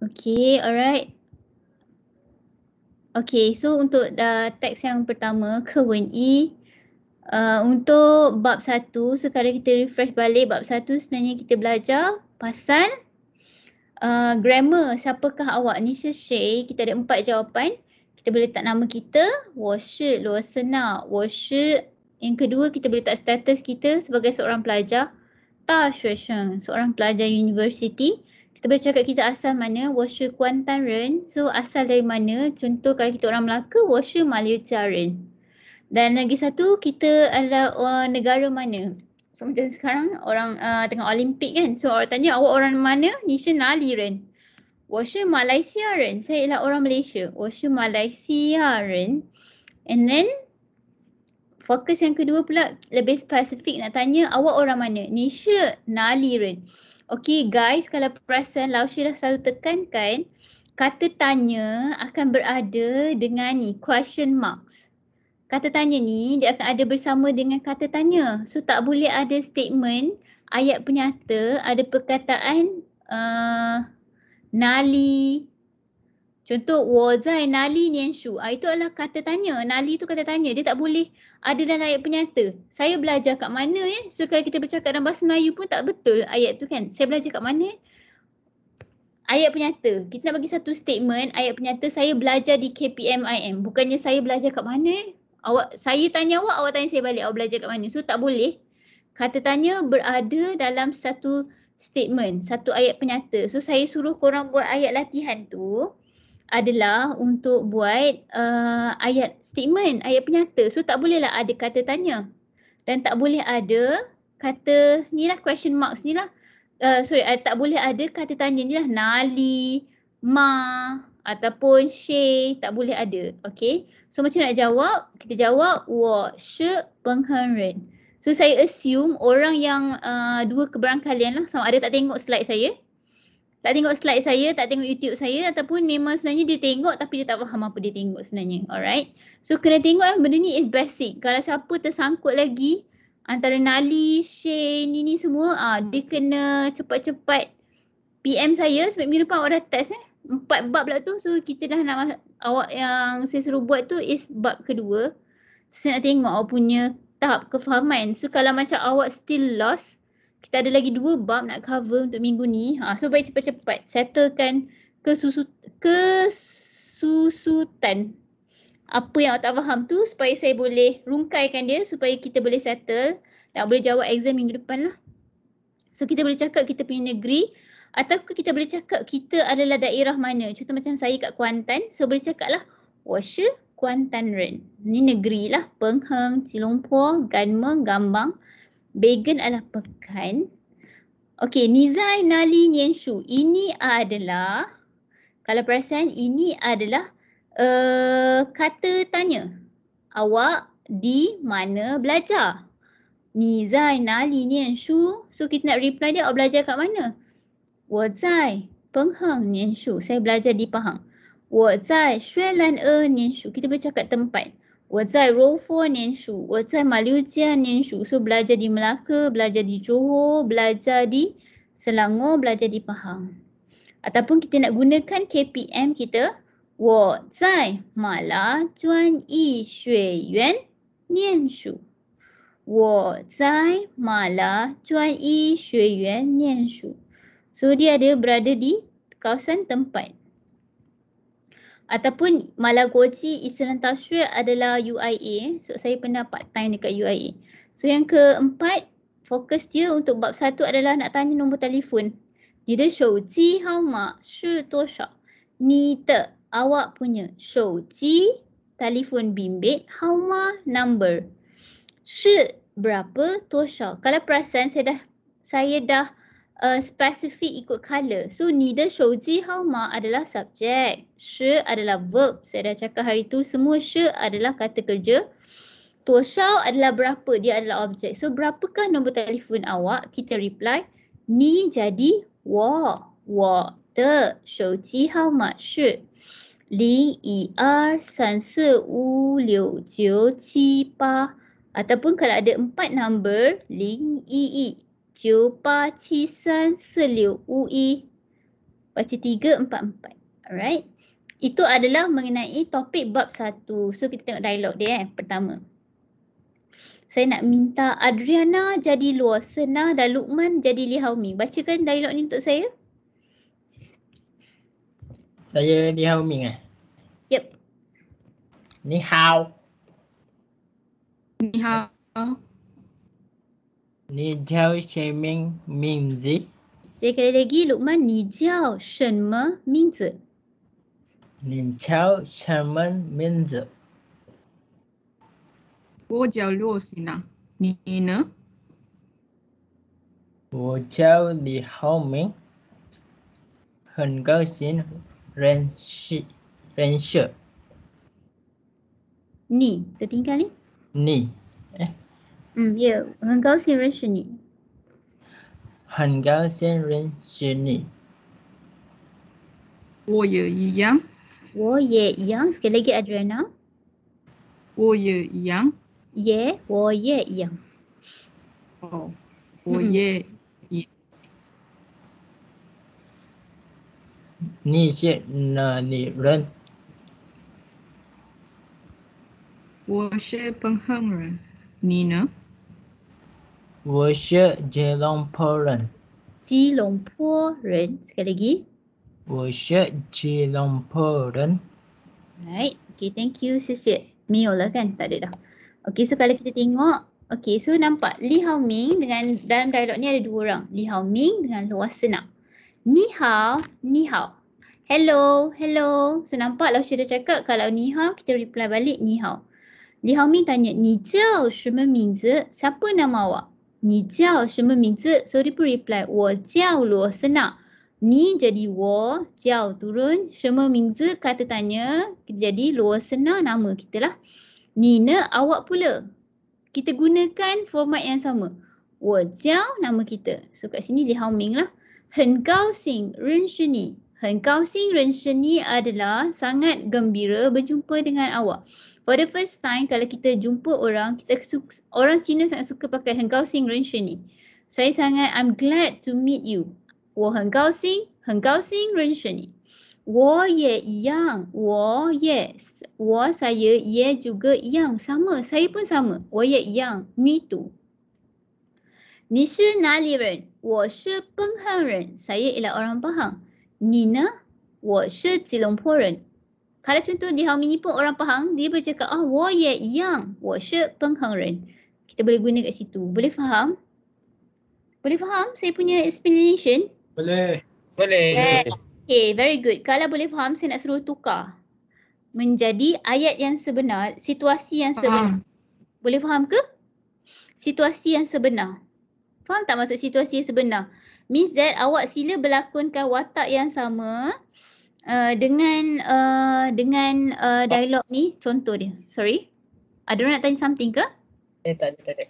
Okay, alright. Okay, so untuk uh, teks yang pertama, Kewen E. Uh, untuk bab satu, so kalau kita refresh balik bab satu sebenarnya kita belajar pasal uh, grammar. Siapakah awak? Ni Shay. Kita ada empat jawapan. Kita boleh letak nama kita. Washi, luar senak. Washi. Yang kedua, kita boleh letak status kita sebagai seorang pelajar. Ta Shui seorang pelajar universiti kita boleh cakap kita asal mana, Washu Kuantan So asal dari mana, contoh kalau kita orang Melaka, Washu Malayutaren. Dan lagi satu, kita adalah orang negara mana. So macam sekarang orang uh, tengah Olimpik kan. So orang tanya awak orang mana, Nishan Ali Ren. Washu Malaysia Ren. Saya ialah orang Malaysia. Washu Malaysia Ren. And then fokus yang kedua pula lebih spesifik nak tanya awak orang mana? Nisha Nali Ren. Okay guys, kalau perasan Lau Syi dah selalu tekankan kata tanya akan berada dengan ni question marks. Kata tanya ni dia akan ada bersama dengan kata tanya. So tak boleh ada statement ayat penyata ada perkataan uh, nali Contoh, wazai nali nianshu. Ah, itu adalah kata tanya. Nali tu kata tanya. Dia tak boleh ada dalam ayat penyata. Saya belajar kat mana ya? So, kalau kita bercakap dalam bahasa Melayu pun tak betul ayat tu kan? Saya belajar kat mana? Ayat penyata. Kita nak bagi satu statement. Ayat penyata, saya belajar di KPMIM. Bukannya saya belajar kat mana? Eh? Awak, saya tanya awak, awak tanya saya balik. Awak belajar kat mana? So, tak boleh. Kata tanya berada dalam satu statement. Satu ayat penyata. So, saya suruh korang buat ayat latihan tu adalah untuk buat uh, ayat statement, ayat penyata. So tak bolehlah ada kata tanya. Dan tak boleh ada kata ni lah question marks ni lah. Uh, sorry, uh, tak boleh ada kata tanya ni lah. Nali, ma ataupun she tak boleh ada. Okay. So macam nak jawab, kita jawab wa she So saya assume orang yang uh, dua keberangkalian lah sama ada tak tengok slide saya tak tengok slide saya, tak tengok YouTube saya ataupun memang sebenarnya dia tengok tapi dia tak faham apa dia tengok sebenarnya. Alright. So kena tengok eh, benda ni is basic. Kalau siapa tersangkut lagi antara Nali, Shane, ini semua ah dia kena cepat-cepat PM saya sebab minggu depan awak dah test eh. Empat bab lah tu. So kita dah nak awak yang saya suruh buat tu is bab kedua. So, saya nak tengok awak punya tahap kefahaman. So kalau macam awak still lost kita ada lagi dua bab nak cover untuk minggu ni. Ha, so baik cepat-cepat settlekan kesusu kesusutan. Apa yang awak tak faham tu supaya saya boleh rungkaikan dia supaya kita boleh settle dan boleh jawab exam minggu depan lah. So kita boleh cakap kita punya negeri atau kita boleh cakap kita adalah daerah mana. Contoh macam saya kat Kuantan. So boleh cakap lah Washa Kuantan Ren. Ni negeri lah Pengheng, Cilongpur, Ganmeng, Gambang. Bagan adalah pekan. Okey, Nizai Nali Nianshu. Ini adalah, kalau perasan ini adalah uh, kata tanya. Awak di mana belajar? Nizai Nali Nianshu. So kita nak reply dia, awak belajar kat mana? Wazai Penghang Nianshu. Saya belajar di Pahang. Wazai Shuelan E Nianshu. Kita bercakap tempat. 我在 Roll Four 念书，我在马六甲念书，所、so, 以 belajar di Melaka, belajar di Johor, belajar di Selangor, belajar di Pahang. Ataupun kita nak gunakan KPM kita, 我在马拉专一学院念书，我在马拉专一学院念书，所以 dia ada berada di kawasan tempat ataupun Malagoji Eastern Tashwe adalah UIA. So saya pernah part time dekat UIA. So yang keempat, fokus dia untuk bab satu adalah nak tanya nombor telefon. Dia dia show ji hao ma shi tuo shao. Ni te awak punya show ji telefon bimbit hao ma number. Shi berapa tuo shao. Kalau perasan saya dah saya dah uh, specific ikut color. So ni de shouji hauma adalah subjek, shi adalah verb. Saya dah cakap hari tu semua shi adalah kata kerja. Toshao adalah berapa? Dia adalah objek. So berapakah nombor telefon awak? Kita reply ni jadi wo. Wo de shouji hauma shi. E ataupun kalau ada empat number, 零一一九八七三四六五一 baca tiga empat empat alright itu adalah mengenai topik bab satu so kita tengok dialog dia eh pertama saya nak minta Adriana jadi luar Sena dan Lukman jadi Li Haumi bacakan dialog ni untuk saya saya Li Haumi eh yep ni hao ni hao Nijau shaming minzi. Sekali lagi, Luqman, nijau shenme minzi. Nijau shenme minzi. Wo jau luo sina, ni ne? Wo jau di hao ming. Hen gao xin ren shi, ren shi. Ni, tertinggal ni? Ni, eh. 嗯，有，很高兴认识你。很高兴认识你。我也一样。我也一样，给来个 address 呢？我也一样。也，我也一样。哦，我也一。你是哪里人？我是彭行人。你呢？我是吉隆坡人。吉隆坡人，sekali lagi。我是吉隆坡人。Right, okay, thank you, sisi. 没有了，kan? Tak ada dah. Okay, so kalau kita tengok, okay, so nampak Li Hao Ming dengan dalam dialog ni ada dua orang. Li Hao Ming dengan Luo Senang. Ni hao, ni hao. Hello, hello. So nampak lah Shi cakap kalau ni hao, kita reply balik ni hao. Li Hao Ming tanya, ni jiao shi me Siapa nama awak? 你叫什么名字？Sorry, to reply. 我叫罗斯娜。你，jadi 我叫 turun semua minggu kata tanya jadi luar sena nama kita lah. Nina awak pula. Kita gunakan format yang sama. Wo jiao nama kita. So kat sini li hao ming lah. Hen gao xing ren shi ni. Hen gao ren shi adalah sangat gembira berjumpa dengan awak. For the first time kalau kita jumpa orang, kita suka, orang Cina sangat suka pakai Heng Gao Sing Renshen ni. Saya sangat I'm glad to meet you. Wo Heng Sing, Heng Sing Renshen ni. Wo ye yang, wo ye, wo saya ye juga yang sama, saya pun sama. Wo ye yang, me too. Ni shi na li ren, wo shi peng ren, saya ialah orang pahang. Ni na, wo shi jilong ren, kalau contoh di Haumini pun orang Pahang, dia boleh cakap ah, wo ye yang, wo she peng ren. Kita boleh guna kat situ. Boleh faham? Boleh faham saya punya explanation? Boleh. Boleh. Yes. Okay, very good. Kalau boleh faham, saya nak suruh tukar. Menjadi ayat yang sebenar, situasi yang sebenar. Boleh faham ke? Situasi yang sebenar. Faham tak maksud situasi yang sebenar? Means that awak sila berlakonkan watak yang sama Uh, dengan uh, dengan uh, dialog ni contoh dia. Sorry. Ada ah, orang nak tanya something ke? Eh tak ada.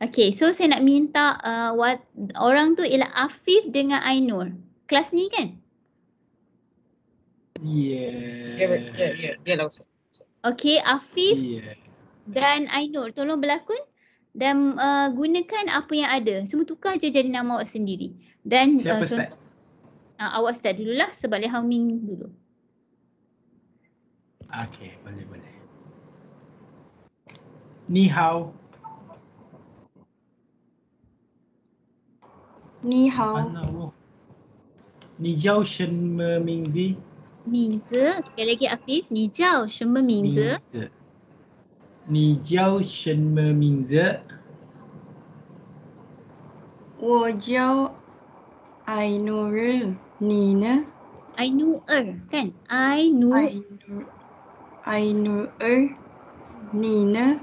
Okay so saya nak minta uh, what, orang tu ialah Afif dengan Ainur. Kelas ni kan? Yeah. Okay, Afif yeah. dan Ainur tolong berlakon dan uh, gunakan apa yang ada. Semua tukar je jadi nama awak sendiri. Dan uh, contoh uh, awak start dululah sebab Lee Haoming dulu. Okay, boleh boleh. Ni hao. Ni hao. Ni jiao shen me mingzi. Mingzi. Sekali lagi Afif. Ni jiao shen me mingzi. Ni jiao shen me mingzi. Wo jiao ai nu ru. Nina. I knew her, kan? I knew. I knew, I knew her. Nina.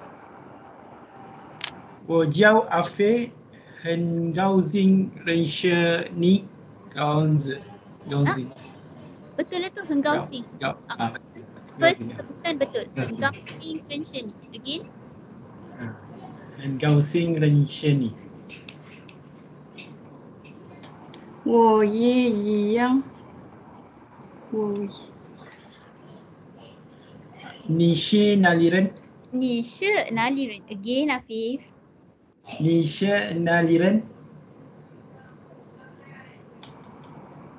Wajau afe hendauzing rensha ni gaunze. Gaunze. Ah, betul lah tu, hengausing. Ah, ah, first, sebutan betul. Hengausing rensha ni. Again. Hengausing rensha ni. 我也一样。我。你是哪里人？你是哪里人？Again, Afif。你是哪里人？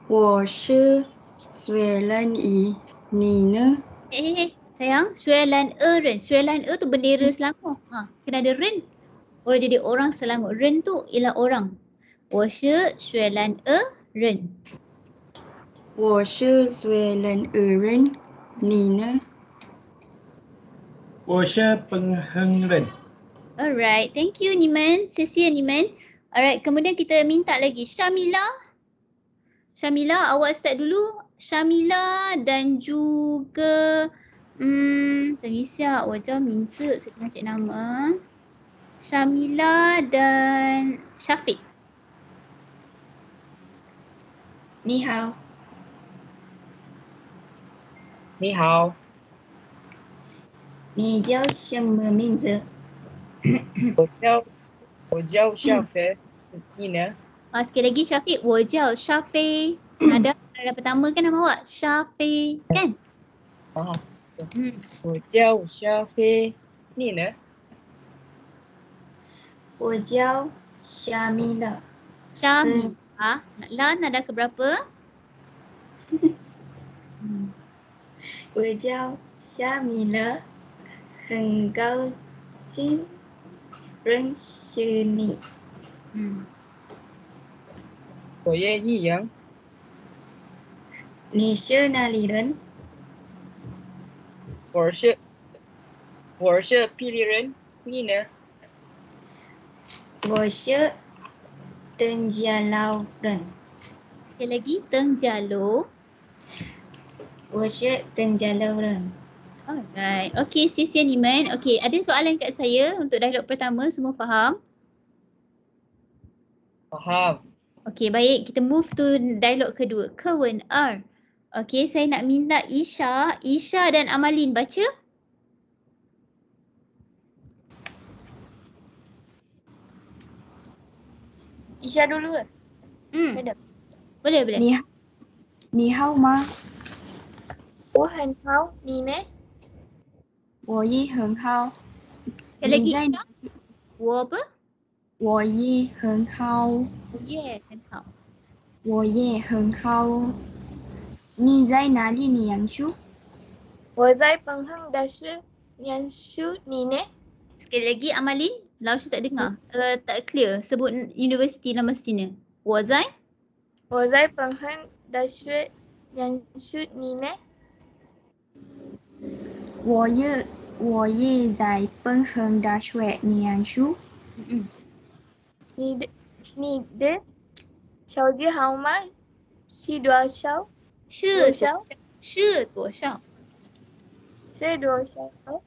我是苏格兰裔，你呢？哎哎哎，太阳，苏格兰人，苏格兰人，这个 e, e bendera Selangor，哈，kena ha, ada ren，orang jadi orang Selangor，ren tu ialah orang。Ha, E. E. Alright, thank you Niman, Niman. Alright, kemudian kita minta lagi Shamila. Shamila, awak start dulu. Shamila dan juga hmm, tunggu siap. Wajah minta, saya tengah cek nama. Shamila dan Syafiq. 你好，你好，你叫什么名字？我叫我叫小飞，你呢？好，再来一个，小飞，我叫小飞，那那那，什么干什么？小飞干。好。嗯。我叫小飞，你呢？我叫虾米的虾米。Ha? Nak learn ada ke berapa? Wajau Syamila Hengau Jin Rengsyuni Hmm. Oh ye yi yang Ni shi na li ren Wo shi Wo ren Ni ne Wo Teng Jia Lao lagi, Teng Jia Lao. Wajib Teng Alright. Okay, sisi ni man. Okay, ada soalan kat saya untuk dialog pertama. Semua faham? Faham. Okay, baik. Kita move to dialog kedua. Kewen R. Okay, saya nak minta Isha, Isha dan Amalin baca. Isha dulu ke? Hmm. Madam. Boleh, boleh. Ni, ni hao ma. Oh, hen hao. Ni me. Wo yi heng hao. Sekali lagi, Isha. Wo apa? Wo yi heng hao. Wo ye heng hao. Wo ye heng hao. Ni zai nari ni yang shu? Wo zai peng hang da shu. Yang shu ni ne. Sekali lagi, Amalin. Laoshi tak dengar. Uh, tak clear. Sebut universiti nama Cina. Wazai? Wazai Penghen Dasyue Yang Shu Nine. Woye Woye Zai Penghen Dasyue Yang Shu. Ni de Xiao Ji Hao Ma Si Dua Xiao. Shi Dua Xiao. Shi Dua Xiao. Shi Dua Xiao.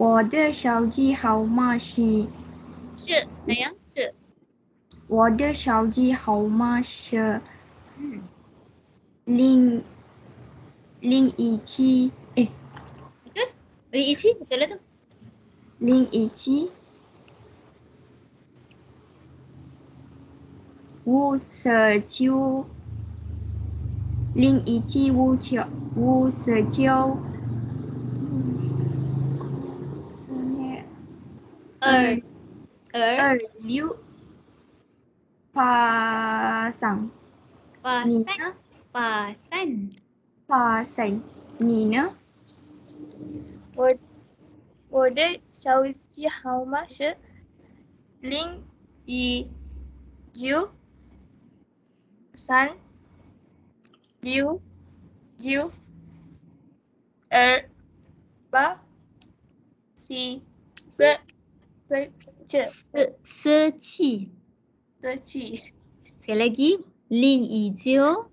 我的手机号码是是，哎样？是，我的手机号码是，零零一七，哎，是零一七，对了对，零一七五十九，零一七五九五十九。耳耳耳流发上发你呢？发散发散你呢？我我的手机号码是零一九三六九二八四四。Se, ce, se, se, Sekali lagi, lin hijau.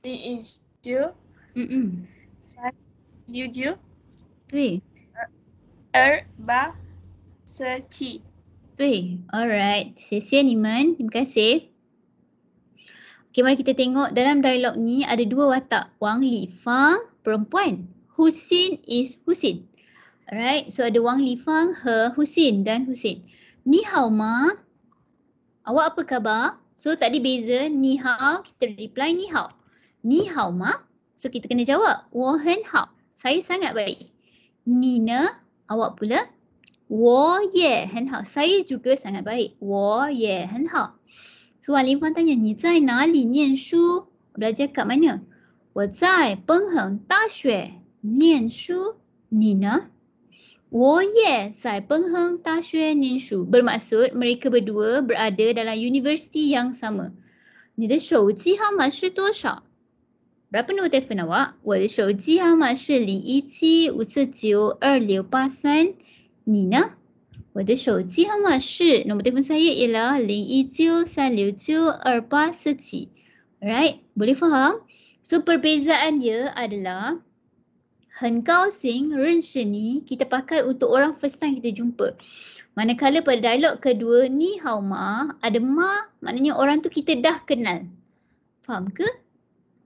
Lin hijau. Mm -mm. Sa, hijau. Tui. Er, ba, se, Tui. Alright. Sesia ni man. Terima kasih. Okay, mari kita tengok dalam dialog ni ada dua watak. Wang Li Fang, perempuan. Husin is Husin. Alright, so ada Wang Lifang, He, Husin dan Husin. Ni hao ma? Awak apa khabar? So tadi beza ni hao, kita reply ni hao. Ni hao ma? So kita kena jawab, wo hen hao. Saya sangat baik. Ni ne? Awak pula? Wo ye hen hao. Saya juga sangat baik. Wo ye hen hao. So Wang Lifang tanya, ni zai nali nian shu? Belajar kat mana? Wo zai peng heng shue nian shu. Ni ne? Wo ye sai peng heng ta xue nin shu. Bermaksud mereka berdua berada dalam universiti yang sama. Ni de shou ji hao ma shi duo shao? Berapa nombor telefon awak? Wo de shou ji hao ma shi 017 549 2683. Wo de shou ji hao ma shi nombor telefon saya ialah 017 369 2847. Alright, boleh faham? So perbezaan dia adalah Hengkau sing ren ni kita pakai untuk orang first time kita jumpa. Manakala pada dialog kedua ni hao ma, ada ma maknanya orang tu kita dah kenal. Faham ke?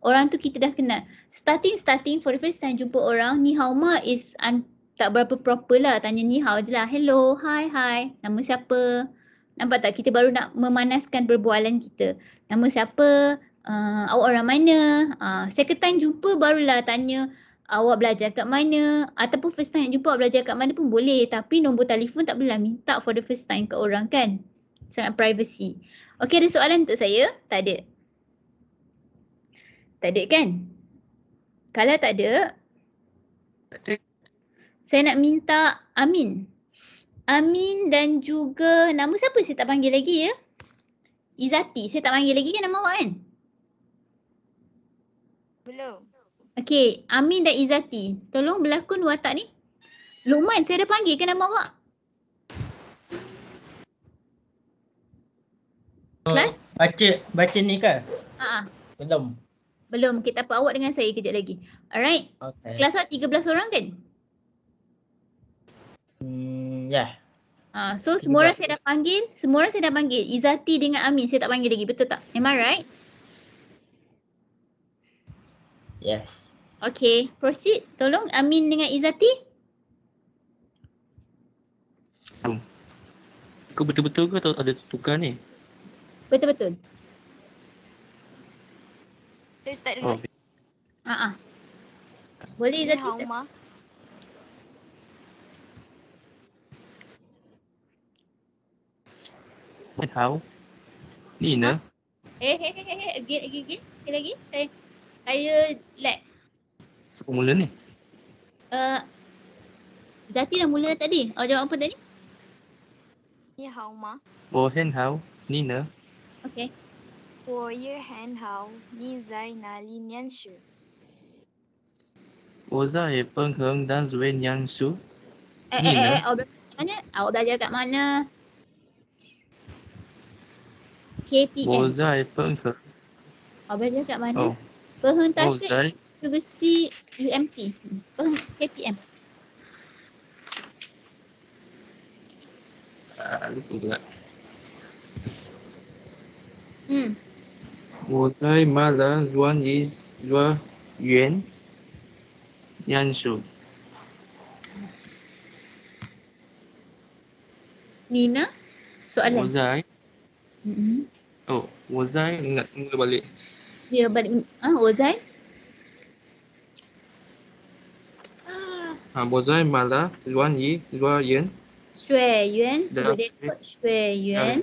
Orang tu kita dah kenal. Starting-starting for the first time jumpa orang, ni hao ma is un- tak berapa proper lah. Tanya ni hao je lah. Hello, hi, hi. Nama siapa? Nampak tak? Kita baru nak memanaskan perbualan kita. Nama siapa? Uh, awak orang mana? Uh, second time jumpa barulah tanya awak belajar kat mana ataupun first time jumpa awak belajar kat mana pun boleh tapi nombor telefon tak boleh minta for the first time ke orang kan sangat privacy okey ada soalan untuk saya tak ada tak ada kan kalau tak ada, tak ada. saya nak minta Amin Amin dan juga nama siapa saya tak panggil lagi ya Izati saya tak panggil lagi kan nama awak kan belum Okay, Amin dan Izati. Tolong berlakon watak ni. Luqman, saya dah panggil ke nama awak? Oh, kelas? Baca, baca ni kan? Ah, Haa. Ah. Belum. Belum, okay, tak apa awak dengan saya kejap lagi. Alright. Okay. Kelas awak 13 orang kan? Hmm, ya. Yeah. Uh, so semua orang saya dah panggil, semua orang saya dah panggil. Izati dengan Amin saya tak panggil lagi, betul tak? Am I right? Yes. Okay, proceed. Tolong Amin dengan Izati. Kau betul-betul ke atau ada tukar ni? Betul-betul. Kita start oh. dulu. Oh. Ha -ah. Boleh ya, Izati start. Ma. And how? Nina? Ah. Eh, eh, eh, eh, eh, again, again, again. Lagi, lagi. Saya, saya lag formula ni? Uh, eh, Zati dah mula tadi. awak oh, jawab apa tadi? Ni hao ma. Bo oh, hen hao ni ne. Okay. Bo oh, ye hen hao ni zai na li nian shu. Bo zai e peng heng dan zui nian shu. Eh, eh, eh, eh, awak belajar mana? Awak belajar kat mana? KPN. Bo zai e peng heng. Awak belajar kat mana? Oh. Peng heng Universiti UMP, KPM. Ah, hmm. Wosai mala zuan yi zua yuan yan shu. Nina, soalan. Wosai. Mm-hmm. Oh, wosai ingat mula balik. Ya, balik. Ah, wosai. Ha, yi 啊，我在买了软泥、软盐。水源，水源。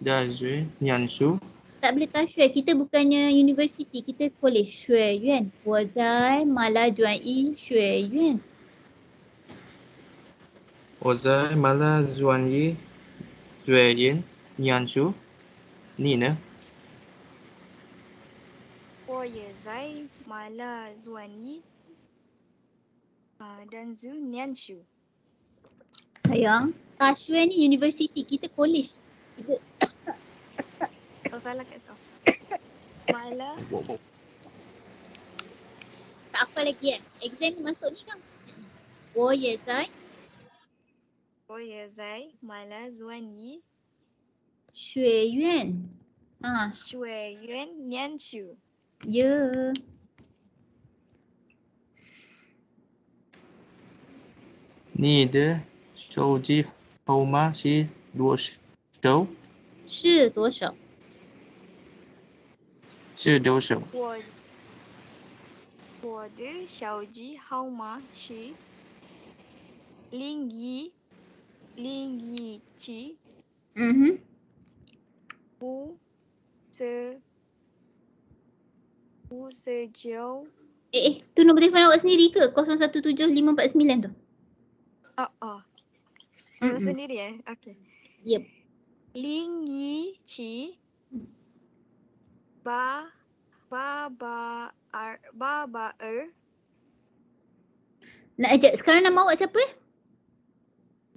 Dan Shui Nian Shu. Tak boleh tahu Shui. Kita bukannya universiti. Kita boleh Shui Yuan. Wazai Mala Juan Yi Shui Yuan. Wazai Mala Juan Yi Shui Yuan Nian Shu. Ni ne? Wazai Mala Juan Yi Ah, dan Zu Nianshu. Sayang, Tashwe ni university, kita college. Kita Oh salah kat so. Mala. Tak apa lagi kan. Eh? Exam ni masuk ni kan. Oh ya Zai. Oh ya Zai, Mala Zuan Yi. Shui Yuan. Ah, ha. Shui Yuan Nianshu. Ye. Ya. Yeah. 你的手机号码是多少？是多少？是多少？我我的手机号码是零一零一七。嗯哼。五四五四九。Eh, eh, tu nombor telefon awak sendiri ke? 017549 tu. Oh, oh. Mm-hmm. Nama sendiri eh? Okay. Yep. Ling Yi Chi Ba Ba Ba Ar Ba Ba Er Nak ajak sekarang nama awak siapa?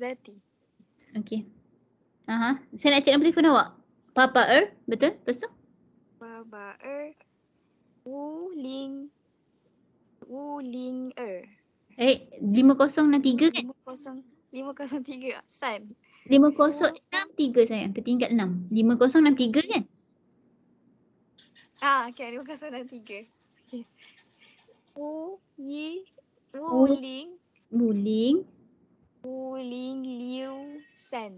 Zati. Okay. Aha, saya nak cek nombor telefon awak. Papa Er, betul? Lepas tu? Papa Er, Wu Ling, Wu Ling Er. Eh, lima kosong 5063 kan? kosong 503. Sam. 5063 sayang. Tertinggal enam lima kosong enam tiga kan? Ah, okay. 5063. Okay. U Y U Ling U Ling U Ling Liu Sen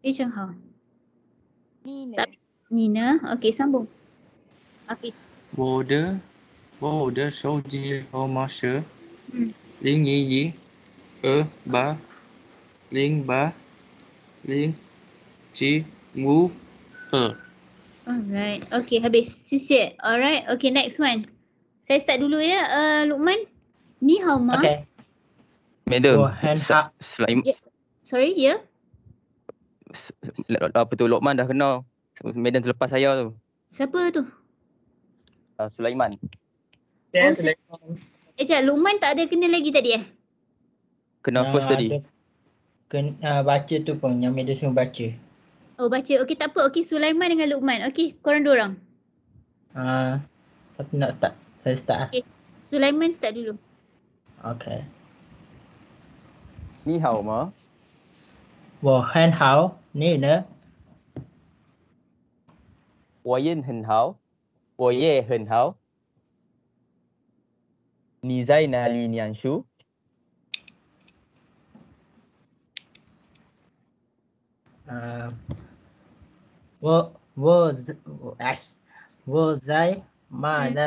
Li eh, Cheng Hao Nina Nina Okay sambung Afif Border Border Shou Ji Ho Ma She hmm. E, ba, ba, chi e. alright, okay, habis. Sisir. Alright, okay, next one. Saya start dulu ya, uh, e, Luqman. Ni how ma? Okay. medo. Oh, hand Yeah. Sorry, ya? Yeah? Apa tu, lokman dah kenal. medan terlepas saya tu. Siapa tu? Uh, Sulaiman. Oh, Sulaiman. Eh, sekejap. Luman tak ada kena lagi tadi eh? Kena first uh, tadi. Kena, uh, baca tu pun. Yang media semua baca. Oh, baca. Okey, tak apa. Okey, Sulaiman dengan Luqman. Okey, korang dua orang. Uh, siapa nak start? Saya start lah. Okey, Sulaiman start dulu. Okey. Ni hao ma? Wo hen hao. Ni ne? Wo yin hen hao. Wo ye hen hao. Li Zaina Li Nianshu. Uh, wo Wo Zai Ma hmm. Da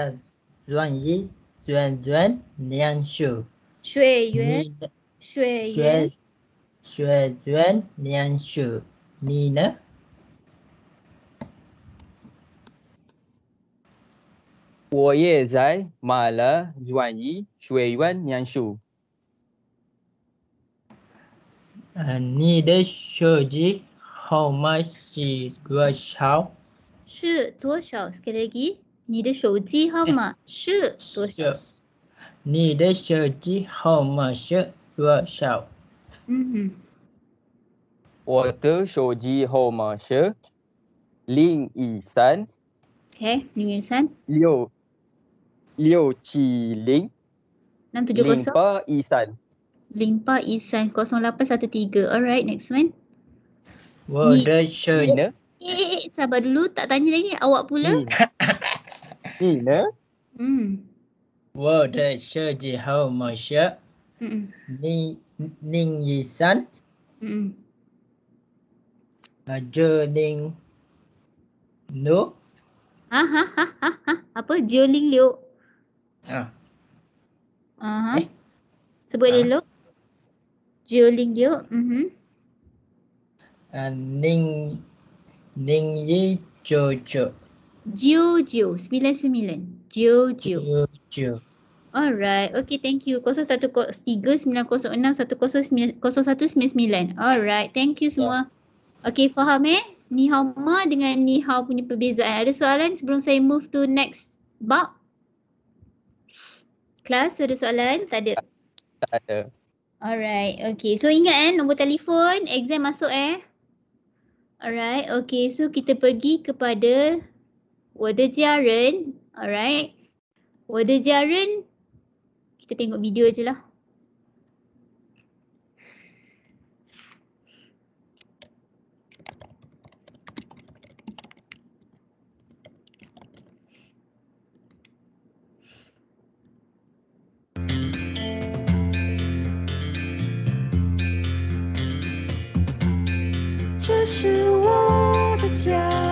Zuan Yi Zuan Zuan Nian Shu. Shui Yuan. Shui Yuan. Shui Zuan Nian Shu. Ni 我也在买了拉、约水温元、杨嗯，你的手机号码是多少？是多少？给你的手机号码是多少？你的手机号码是多少？嗯哼。我的手机号码是零一三。嘿，零一三。六。Leo Chi Ling. 670. Limpa Isan. Limpa Isan 0813. Alright, next one. Wada Shana. Eh, eh, sabar dulu. Tak tanya lagi. Awak pula. Nina. Hmm. Wada Shaji Hao Masya. Hmm. Ning, hmm. ning Isan. Hmm. Aja Ning. No. Ha, ha, ha, ha, ha. Apa? Jio Ling Liu. Ha. Uh -huh. eh? Sebut ha. dia look. Jioling dia. Uh -huh. uh, ning Ning Ye Jo Jo. Jo Jo, Sembilan sembilan. Jo Jo, Jo Jo, Alright. Okay, thank you. satu satu sembilan sembilan enam 013 906 sembilan, Alright. Thank you semua. Ya. Okay, faham eh? Ni hao ma dengan ni hao punya perbezaan. Ada soalan sebelum saya move to next bab? kelas ada soalan? Tak ada. Tak ada. Alright. Okay. So ingat eh nombor telefon exam masuk eh. Alright. Okay. So kita pergi kepada Wadajaran. Alright. Wadajaran. Kita tengok video je lah. 是我的家。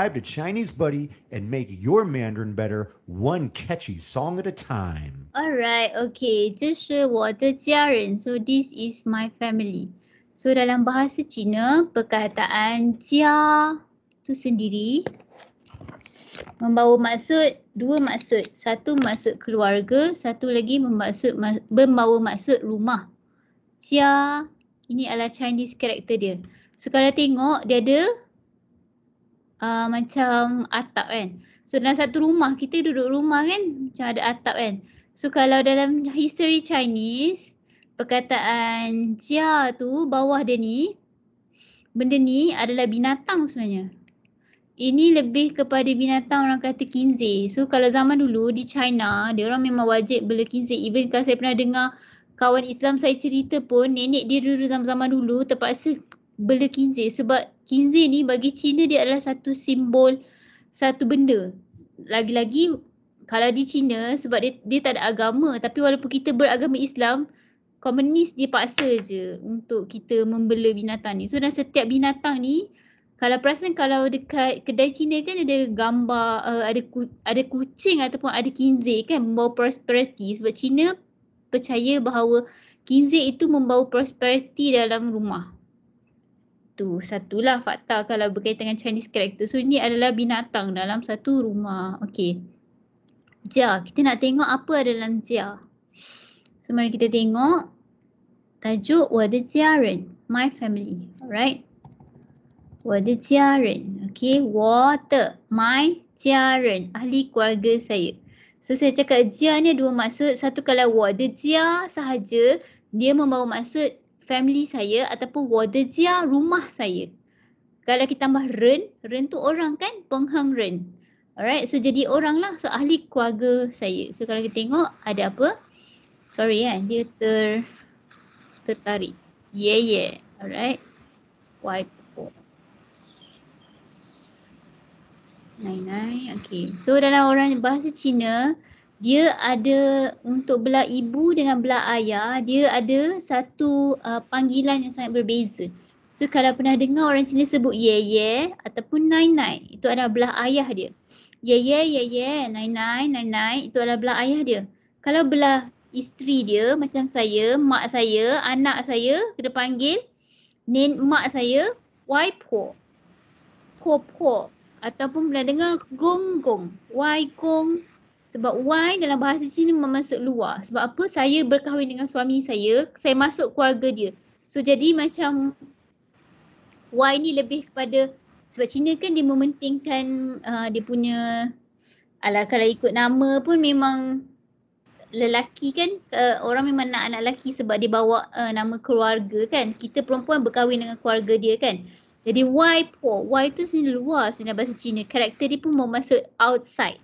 subscribe to Chinese Buddy and make your Mandarin better one catchy song at a time. All right, okay. This is So this is my family. So dalam bahasa Cina, perkataan jia tu sendiri membawa maksud dua maksud. Satu maksud keluarga, satu lagi bermaksud membawa maksud rumah. Jia ini adalah Chinese character dia. So kalau tengok dia ada uh, macam atap kan. So dalam satu rumah kita duduk rumah kan macam ada atap kan. So kalau dalam history Chinese perkataan jia tu bawah dia ni benda ni adalah binatang sebenarnya. Ini lebih kepada binatang orang kata kinze. So kalau zaman dulu di China, dia orang memang wajib bela kinze. Even kalau saya pernah dengar kawan Islam saya cerita pun, nenek dia dulu zaman-zaman dulu terpaksa bela kinzir sebab kinzir ni bagi Cina dia adalah satu simbol satu benda. Lagi-lagi kalau di Cina sebab dia, dia tak ada agama tapi walaupun kita beragama Islam komunis dia paksa je untuk kita membela binatang ni. So dan setiap binatang ni kalau perasan kalau dekat kedai Cina kan ada gambar uh, ada ku, ada kucing ataupun ada kinzir kan membawa prosperity sebab Cina percaya bahawa kinzir itu membawa prosperity dalam rumah satu. Satulah fakta kalau berkaitan dengan Chinese character. So ni adalah binatang dalam satu rumah. Okay. Jia. Kita nak tengok apa ada dalam Jia. So mari kita tengok. Tajuk Wada ren, My family. Alright. Wada ren, Okay. Water. My jia ren, Ahli keluarga saya. So saya cakap Jia ni dua maksud. Satu kalau Wada Jia sahaja. Dia membawa maksud family saya ataupun wadajia rumah saya. Kalau kita tambah ren, ren tu orang kan? Penghang ren. Alright, so jadi orang lah. So ahli keluarga saya. So kalau kita tengok ada apa? Sorry ya, dia ter tertarik. Yeah, yeah. Alright. Wipe. Nai-nai. Okay. So dalam orang bahasa Cina, dia ada untuk belah ibu dengan belah ayah dia ada satu uh, panggilan yang sangat berbeza. So kalau pernah dengar orang Cina sebut ye ye ataupun nai nai itu adalah belah ayah dia. Ye ye ye ye nai nai nai nai itu adalah belah ayah dia. Kalau belah isteri dia macam saya, mak saya, anak saya kena panggil nen mak saya wai po. Po po ataupun pernah dengar gong gong, wai gong sebab Y dalam bahasa Cina memasuk luar. Sebab apa? Saya berkahwin dengan suami saya, saya masuk keluarga dia. So jadi macam Y ni lebih kepada sebab Cina kan dia mementingkan uh, dia punya ala kalau ikut nama pun memang lelaki kan uh, orang memang nak anak lelaki sebab dia bawa uh, nama keluarga kan. Kita perempuan berkahwin dengan keluarga dia kan. Jadi Y Po, Y tu sebenarnya luar sebenarnya bahasa Cina. Karakter dia pun memasuk outside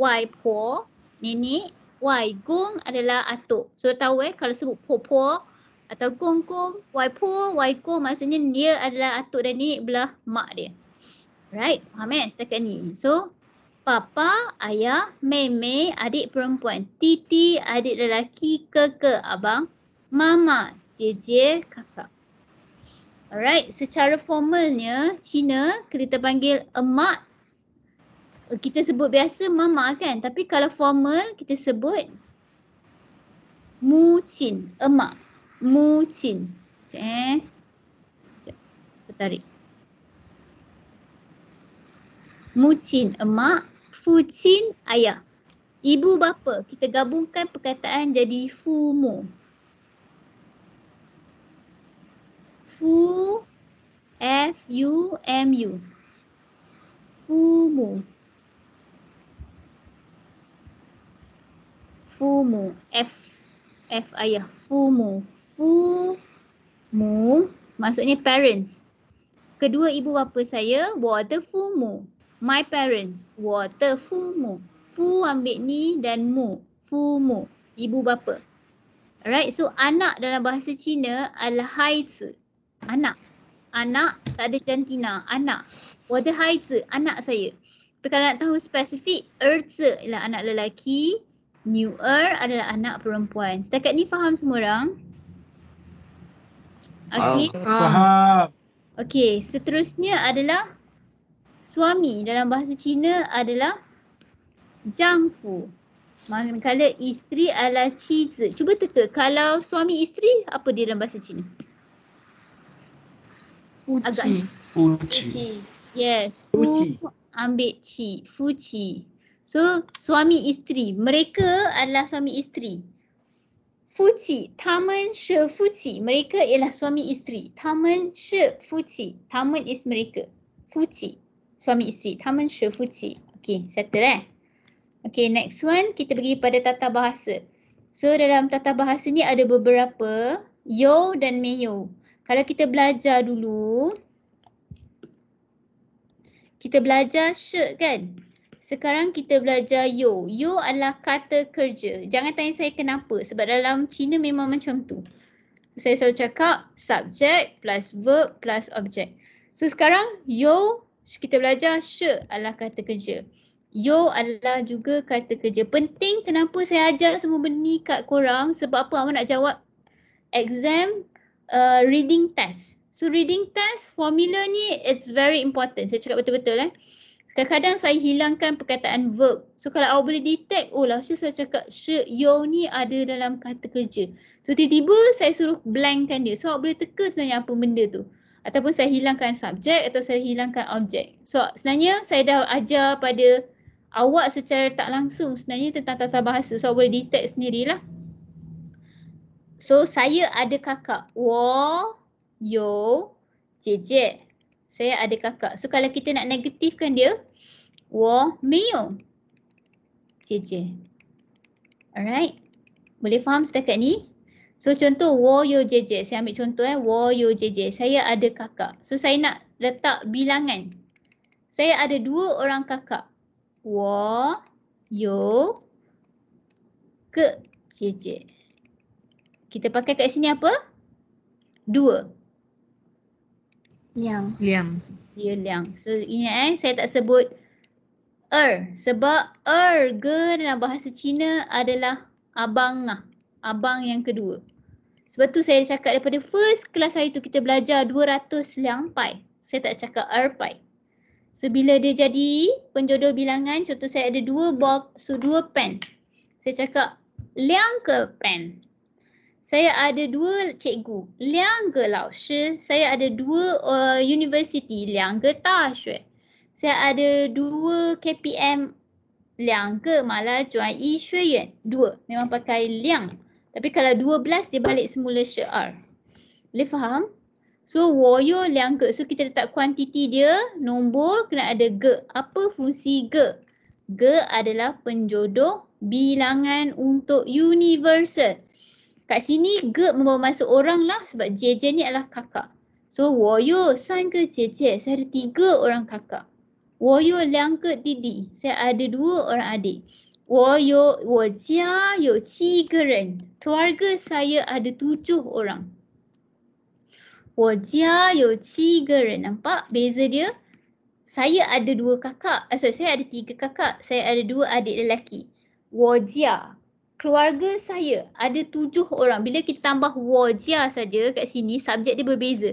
wai po nenek wai gong adalah atuk so tahu eh kalau sebut po po atau gong gong, wai po wai gong maksudnya dia adalah atuk dan nenek belah mak dia right faham eh setakat ni so papa ayah meme adik perempuan titi adik lelaki keke abang mama jeje kakak Alright, secara formalnya Cina kita panggil emak kita sebut biasa mama kan tapi kalau formal kita sebut mu cin emak mu cin sekejap eh tertarik mu cin emak fu cin ayah ibu bapa kita gabungkan perkataan jadi fu mu fu f u m u fu mu fumu f f ayah fumu Fumu, maksudnya parents kedua ibu bapa saya water fumu my parents water fumu fu ambil ni dan mu fumu ibu bapa Right, so anak dalam bahasa Cina adalah haizi. Anak. Anak tak ada jantina. Anak. Wada haizi, anak saya. Tapi kalau nak tahu spesifik, erzi ialah anak lelaki newer adalah anak perempuan. Setakat ni faham semua orang? Okey. Faham. Okey, seterusnya adalah suami dalam bahasa Cina adalah jangfu. Manakala isteri adalah cizi. Cuba teka kalau suami isteri apa dia dalam bahasa Cina? Fuji. Fuji. Yes. Fuji. Ambil chi. Fuji. So suami isteri, mereka adalah suami isteri. Fuci, taman she fuci, mereka ialah suami isteri. Taman she fuci, taman is mereka. Fuci, suami isteri, taman she fuci. Okay, settle eh. Okay, next one kita pergi pada tata bahasa. So dalam tata bahasa ni ada beberapa yo dan meyo. Kalau kita belajar dulu, kita belajar she kan? Sekarang kita belajar yo. Yo adalah kata kerja. Jangan tanya saya kenapa sebab dalam Cina memang macam tu. Saya selalu cakap subject plus verb plus object. So sekarang yo kita belajar she adalah kata kerja. Yo adalah juga kata kerja. Penting kenapa saya ajar semua benda ni kat korang sebab apa awak nak jawab exam uh, reading test. So reading test formula ni it's very important. Saya cakap betul-betul eh. Kadang-kadang saya hilangkan perkataan verb. So kalau awak boleh detect, oh lah saya cakap shirt your ni ada dalam kata kerja. So tiba-tiba saya suruh blankkan dia. So awak boleh teka sebenarnya apa benda tu. Ataupun saya hilangkan subjek atau saya hilangkan objek. So sebenarnya saya dah ajar pada awak secara tak langsung sebenarnya tentang tata bahasa. So awak boleh detect sendirilah. So saya ada kakak. Wo, yo, jejek saya ada kakak. So kalau kita nak negatifkan dia, wo meo. JJ. Alright. Boleh faham setakat ni? So contoh wo yo JJ. Saya ambil contoh eh wo yo JJ. Saya ada kakak. So saya nak letak bilangan. Saya ada dua orang kakak. Wo yo ke JJ. Kita pakai kat sini apa? Dua. Liang. Liang. Ya, Liang. So, ingat eh, saya tak sebut er. Sebab er, ge dalam bahasa Cina adalah abang lah. Abang yang kedua. Sebab tu saya cakap daripada first kelas hari tu kita belajar 200 liang pai. Saya tak cakap er pai. So bila dia jadi penjodoh bilangan, contoh saya ada dua bob, so dua pen. Saya cakap liang ke pen? saya ada dua cikgu, liang ge lao shi. Saya ada dua uh, university, liang ge ta shui. Saya ada dua KPM, liang ge malah juan yi shui yuan. Dua, memang pakai liang. Tapi kalau dua belas, dia balik semula shi er. Boleh faham? So, wo yo liang ge. So, kita letak kuantiti dia, nombor kena ada ge. Apa fungsi ge? Ge adalah penjodoh bilangan untuk universal. Kat sini ge membawa masuk orang lah sebab jeje ni adalah kakak. So woyo san ke JJ, saya ada tiga orang kakak. Woyo liang ke didi, saya ada dua orang adik. Woyo wo jia yo qi ren, keluarga saya ada tujuh orang. Wo jia yo qi ren, nampak beza dia? Saya ada dua kakak, eh, sorry saya ada tiga kakak, saya ada dua adik lelaki. Wo jia, keluarga saya ada tujuh orang. Bila kita tambah wajia saja kat sini, subjek dia berbeza.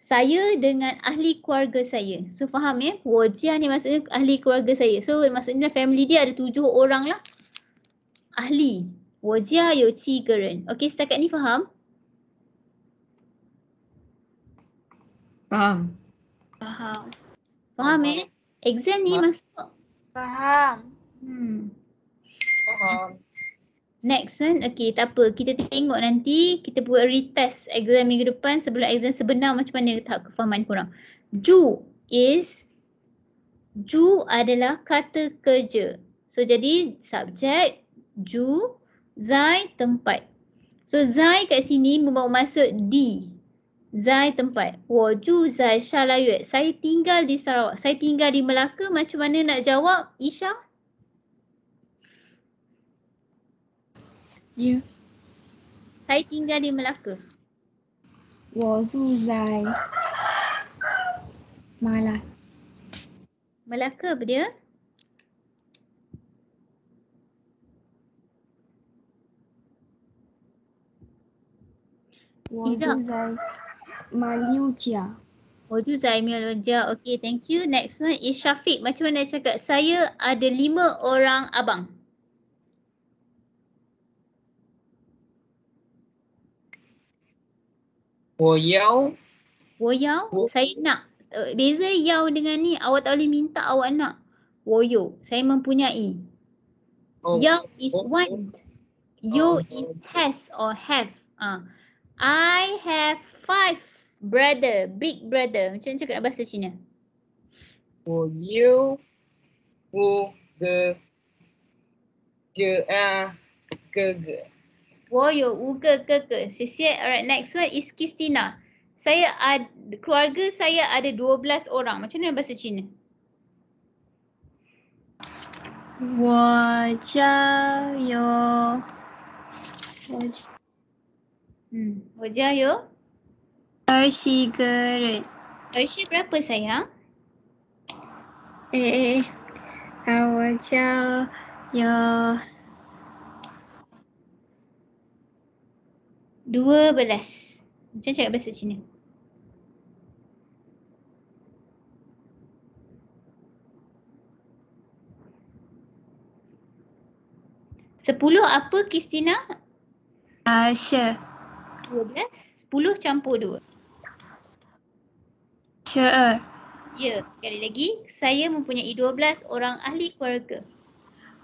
Saya dengan ahli keluarga saya. So faham ya? Eh? Wajia ni maksudnya ahli keluarga saya. So maksudnya family dia ada tujuh orang lah. Ahli. Wajia yo tiga ren. Okay setakat ni faham? Faham. Faham. Faham eh? Exam ni maksud? Faham. Hmm. Faham. Next kan? Eh? Okay tak apa. Kita tengok nanti kita buat retest exam minggu depan sebelum exam sebenar macam mana tahap kefahaman korang. Ju is Ju adalah kata kerja. So jadi subjek Ju Zai tempat. So Zai kat sini membawa maksud di. Zai tempat. Wo Ju Zai Shalayuet. Saya tinggal di Sarawak. Saya tinggal di Melaka. Macam mana nak jawab Isha? Ya. Yeah. Saya tinggal di Melaka. Wah, Zuzai. Malah. Melaka apa dia? Wazuzai Malaysia. Wazuzai oh, Malaysia. Okay, thank you. Next one is Syafiq. Macam mana saya cakap? Saya ada lima orang abang. Wo yao. Wo yao. Saya nak. Eh, beza yao dengan ni awak tak boleh minta awak nak. Wo yo. Saya mempunyai. Oh. Yao is oh. want. Yo oh. is has or have. Ah. Uh. I have five brother. Big brother. Macam cakap dalam bahasa Cina. Wo yao. Wo ge. Ge. Ah. Ge. Ge wo yo wu ke ke ke. Sisi, alright, next one is Kistina. Saya ad keluarga saya ada 12 orang. Macam mana bahasa Cina? Wo jia yo. Hmm, wo jia yo. Arsi gerit. Arsi berapa sayang? Eh, eh, eh. Awak jauh, ya. Dua belas. Macam cakap bahasa Cina. Sepuluh apa Kristina? Uh, ah, sure. Dua belas. Sepuluh campur dua. Sure. Ya, sekali lagi. Saya mempunyai dua belas orang ahli keluarga.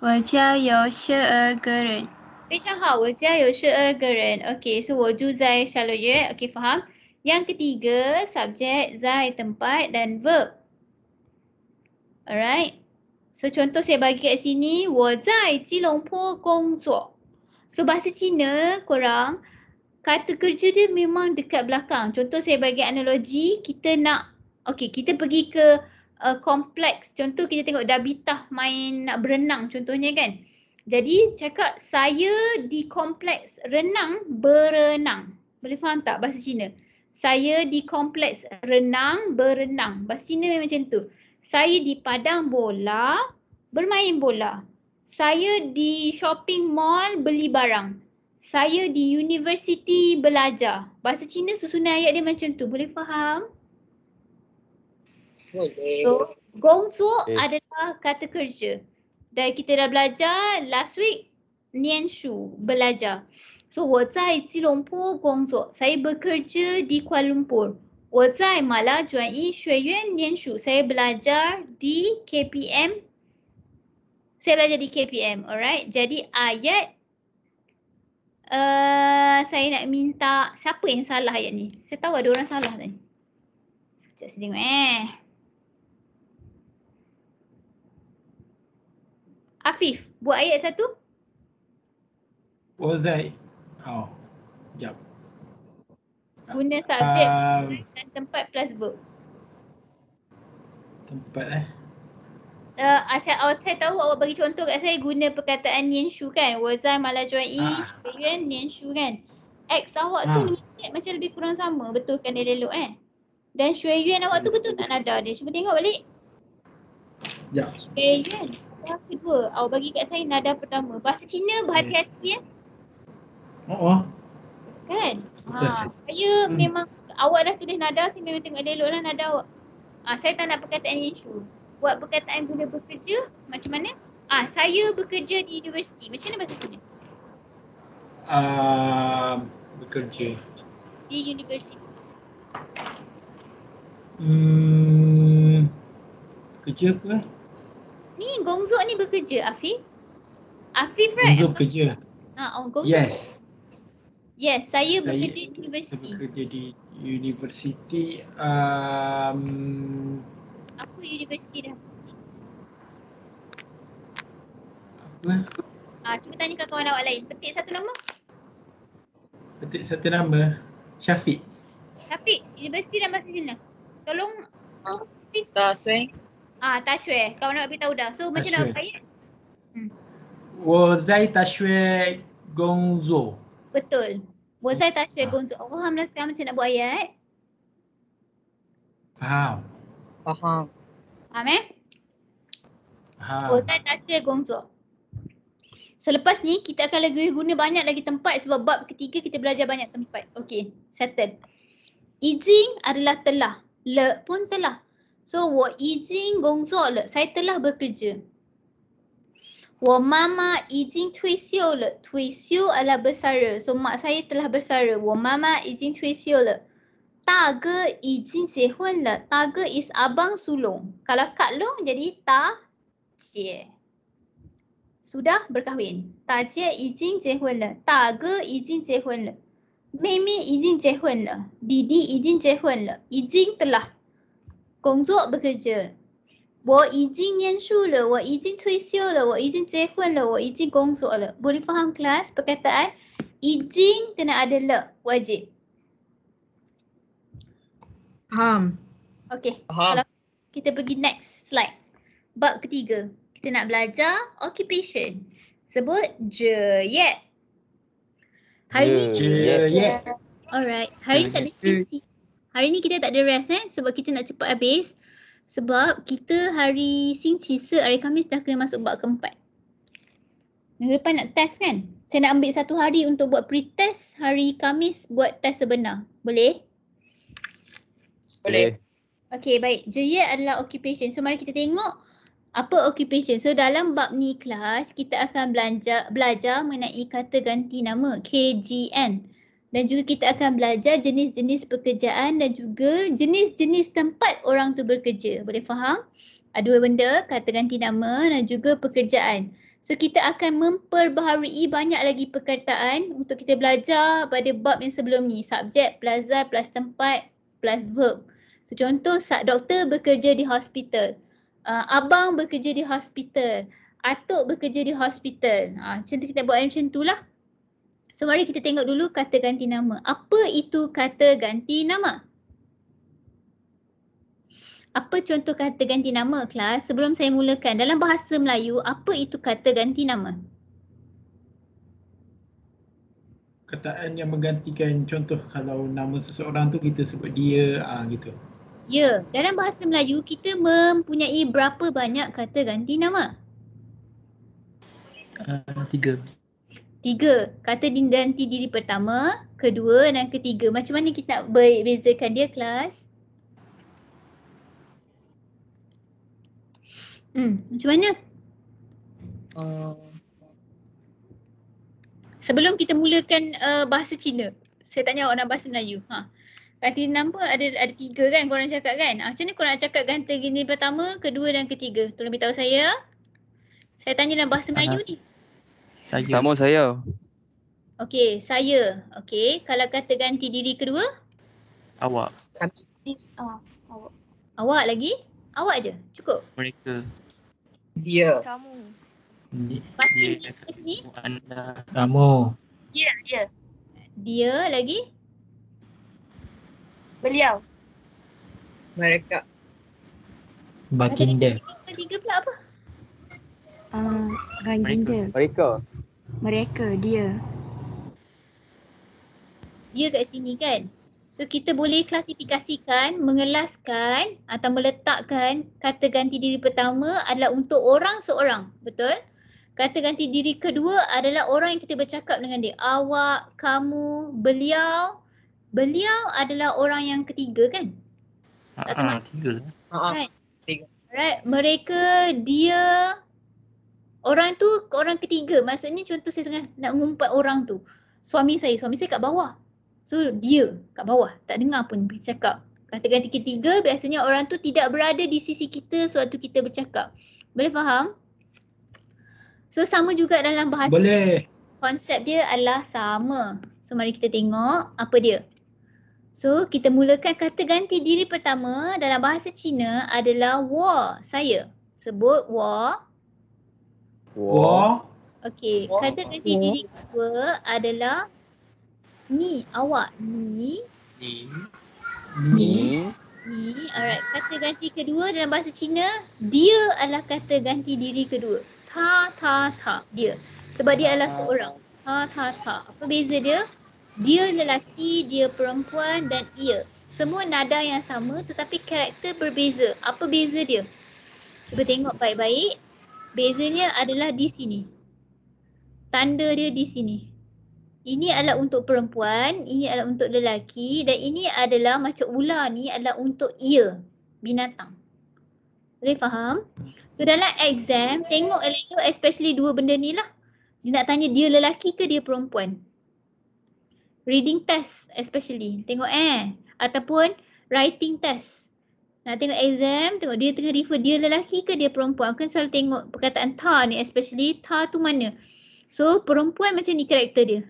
Wajah yo sure geren. 非常好，我家有十二个人。Okay, so 我住在 Shaloye. Okay, faham? Yang ketiga, subjek, zai, tempat dan verb. Alright. So contoh saya bagi kat sini, 我在吉隆坡工作. So bahasa Cina korang, kata kerja dia memang dekat belakang. Contoh saya bagi analogi, kita nak, okay, kita pergi ke uh, kompleks. Contoh kita tengok Dabitah main nak berenang contohnya kan. Jadi cakap saya di kompleks renang berenang. Boleh faham tak bahasa Cina? Saya di kompleks renang berenang. Bahasa Cina memang macam tu. Saya di padang bola bermain bola. Saya di shopping mall beli barang. Saya di universiti belajar. Bahasa Cina susunan ayat dia macam tu. Boleh faham? Boleh. So, gongzuo okay. adalah kata kerja dan kita dah belajar last week Nian Shu belajar. So, wo di Ji Longpo Saya bekerja di Kuala Lumpur. Wo zai mala juan yi Nian Shu. Saya belajar di KPM. Saya belajar di KPM. Alright. Jadi, ayat uh, saya nak minta siapa yang salah ayat ni? Saya tahu ada orang salah ni. Sekejap saya tengok eh. Afif, buat ayat satu. Ozai. Oh, oh, jap. Guna subjek um, dan tempat plus verb. Tempat eh. Uh, asal awak saya tahu awak bagi contoh kat saya guna perkataan Yenshu kan. Wazai malajuai, Shuyen, ah. Yenshu kan. X awak ah. tu mengingat macam lebih kurang sama. Betul kan dia elok kan. Dan Shuyen awak tu hmm. betul tak nada dia. Cuba tengok balik. Ya. Shuyen yang kedua, awak bagi kat saya nada pertama. Bahasa Cina berhati-hati ya. Oh. oh. Kan? Ha, saya hmm. memang awak dah tulis nada, saya memang tengok dia eloklah nada awak. Ha, saya tak nak perkataan isu. Buat perkataan guna bekerja macam mana? Ah, ha, saya bekerja di universiti. Macam mana bahasa Cina? Uh, bekerja di universiti. Hmm, kerja apa? Ni Gongzok ni bekerja Afif? Afif right? Gongzok bekerja. Ha, oh Gongzok. Yes. Yes, saya, saya bekerja di universiti. Saya bekerja di universiti. Um, Apa universiti dah? Apa? Ah, cuba tanya ke kawan awak lain. Petik satu nama. Petik satu nama. Syafiq. Syafiq, universiti dan bahasa Cina. Tolong. Ah, Pita, Sueng. Ah, Tashwe. kau nak beritahu dah. So, macam mana bayar? Hmm. Wazai Tashwe Gongzo. Betul. Wazai hmm. Tashwe ah. Gongzo. Oh, Allah Alhamdulillah sekarang macam nak buat ayat. Faham. Faham. Faham eh? Faham. Wazai Tashwe Gongzo. Selepas ni kita akan lagi guna banyak lagi tempat sebab bab ketiga kita belajar banyak tempat. Okay, settle. Izing adalah telah. Le pun telah. So, 我已经工作了，saya telah bekerja. 我妈妈已经退休了，退休 adalah bersara. So, mak saya telah bersara. 我妈妈已经退休了。大哥已经结婚了，da ge is abang sulung. Kalau kak long jadi ta jie. Sudah berkahwin. Ta jie 已经结婚了，da ge 已经结婚了。妹妹已经结婚了，弟弟已经结婚了，已经 telah。工作，bekerja。我已经念书了，我已经退休了，我已经结婚了，我已经工作了。boleh faham kelas perkataan izin kena ada le wajib. Faham. Okey. Kalau kita pergi next slide. Bab ketiga. Kita nak belajar occupation. Sebut je yet. Hari ni je yet. Alright. Hari ni tak ada QC Hari ni kita tak ada rest eh sebab kita nak cepat habis. Sebab kita hari sin sisa hari Khamis dah kena masuk bab keempat. Minggu depan nak test kan? Saya nak ambil satu hari untuk buat pre-test hari Khamis buat test sebenar. Boleh? Boleh. Okay baik. Jaya adalah occupation. So mari kita tengok apa occupation. So dalam bab ni kelas kita akan belanja, belajar mengenai kata ganti nama KGN dan juga kita akan belajar jenis-jenis pekerjaan dan juga jenis-jenis tempat orang tu bekerja. Boleh faham? Ada dua benda, kata ganti nama dan juga pekerjaan. So kita akan memperbaharui banyak lagi perkataan untuk kita belajar pada bab yang sebelum ni. Subjek plus zat plus tempat plus verb. So contoh, doktor bekerja di hospital. Uh, abang bekerja di hospital. Atuk bekerja di hospital. Uh, ah, contoh kita buat macam tu lah. So mari kita tengok dulu kata ganti nama. Apa itu kata ganti nama? Apa contoh kata ganti nama kelas? Sebelum saya mulakan, dalam bahasa Melayu, apa itu kata ganti nama? Kataan yang menggantikan contoh kalau nama seseorang tu kita sebut dia ah gitu. Ya, dalam bahasa Melayu kita mempunyai berapa banyak kata ganti nama? Uh, tiga. Tiga, kata dinanti diri pertama, kedua dan ketiga. Macam mana kita nak bezakan dia kelas? Hmm, macam mana? Uh. Sebelum kita mulakan uh, bahasa Cina, saya tanya awak orang bahasa Melayu. Ha. Ganti nampak ada ada tiga kan korang cakap kan? Ha, macam mana korang nak cakap ganti diri pertama, kedua dan ketiga? Tolong beritahu saya. Saya tanya dalam bahasa Melayu ni. Uh-huh. Saya. Pertama saya. Okey, saya. Okey, kalau kata ganti diri kedua? Awak. Kami. Ah, awak. Awak lagi? Awak je? Cukup? Mereka. Dia. Kamu. Pasti dia. Ni, dia. Ni. Kamu. Dia, ya, dia. Ya. Dia lagi? Beliau. Mereka. Baginda. tiga pula apa? Uh, Baginda. Mereka. Mereka. Mereka, dia. Dia kat sini kan? So kita boleh klasifikasikan, mengelaskan atau meletakkan kata ganti diri pertama adalah untuk orang seorang. Betul? Kata ganti diri kedua adalah orang yang kita bercakap dengan dia. Awak, kamu, beliau. Beliau adalah orang yang ketiga kan? Tak ah, teman? Uh, tiga. Ah, ah. Kan? Uh, tiga. Right? Mereka, dia, orang tu orang ketiga. Maksudnya contoh saya tengah nak ngumpat orang tu. Suami saya, suami saya kat bawah. So dia kat bawah, tak dengar pun bercakap. Katakan ketiga, biasanya orang tu tidak berada di sisi kita sewaktu kita bercakap. Boleh faham? So sama juga dalam bahasa. Boleh. Juga. Konsep dia adalah sama. So mari kita tengok apa dia. So kita mulakan kata ganti diri pertama dalam bahasa Cina adalah wo, saya. Sebut wo. Wa. Okey, kata ganti diri kedua adalah ni, awak ni. Ni. Ni. Ni. Alright, kata ganti kedua dalam bahasa Cina, dia adalah kata ganti diri kedua. Ta, ta, ta. Dia. Sebab dia adalah seorang. Ta, ta, ta. Apa beza dia? Dia lelaki, dia perempuan dan ia. Semua nada yang sama tetapi karakter berbeza. Apa beza dia? Cuba tengok baik-baik. Bezanya adalah di sini. Tanda dia di sini. Ini adalah untuk perempuan, ini adalah untuk lelaki dan ini adalah macam ular ni adalah untuk ia, binatang. Boleh faham? So dalam exam, tengok Elendo especially dua benda ni lah. Dia nak tanya dia lelaki ke dia perempuan. Reading test especially. Tengok eh. Ataupun writing test. Nak tengok exam, tengok dia tengah refer dia lelaki ke dia perempuan. Kan selalu tengok perkataan ta ni especially ta tu mana. So perempuan macam ni karakter dia.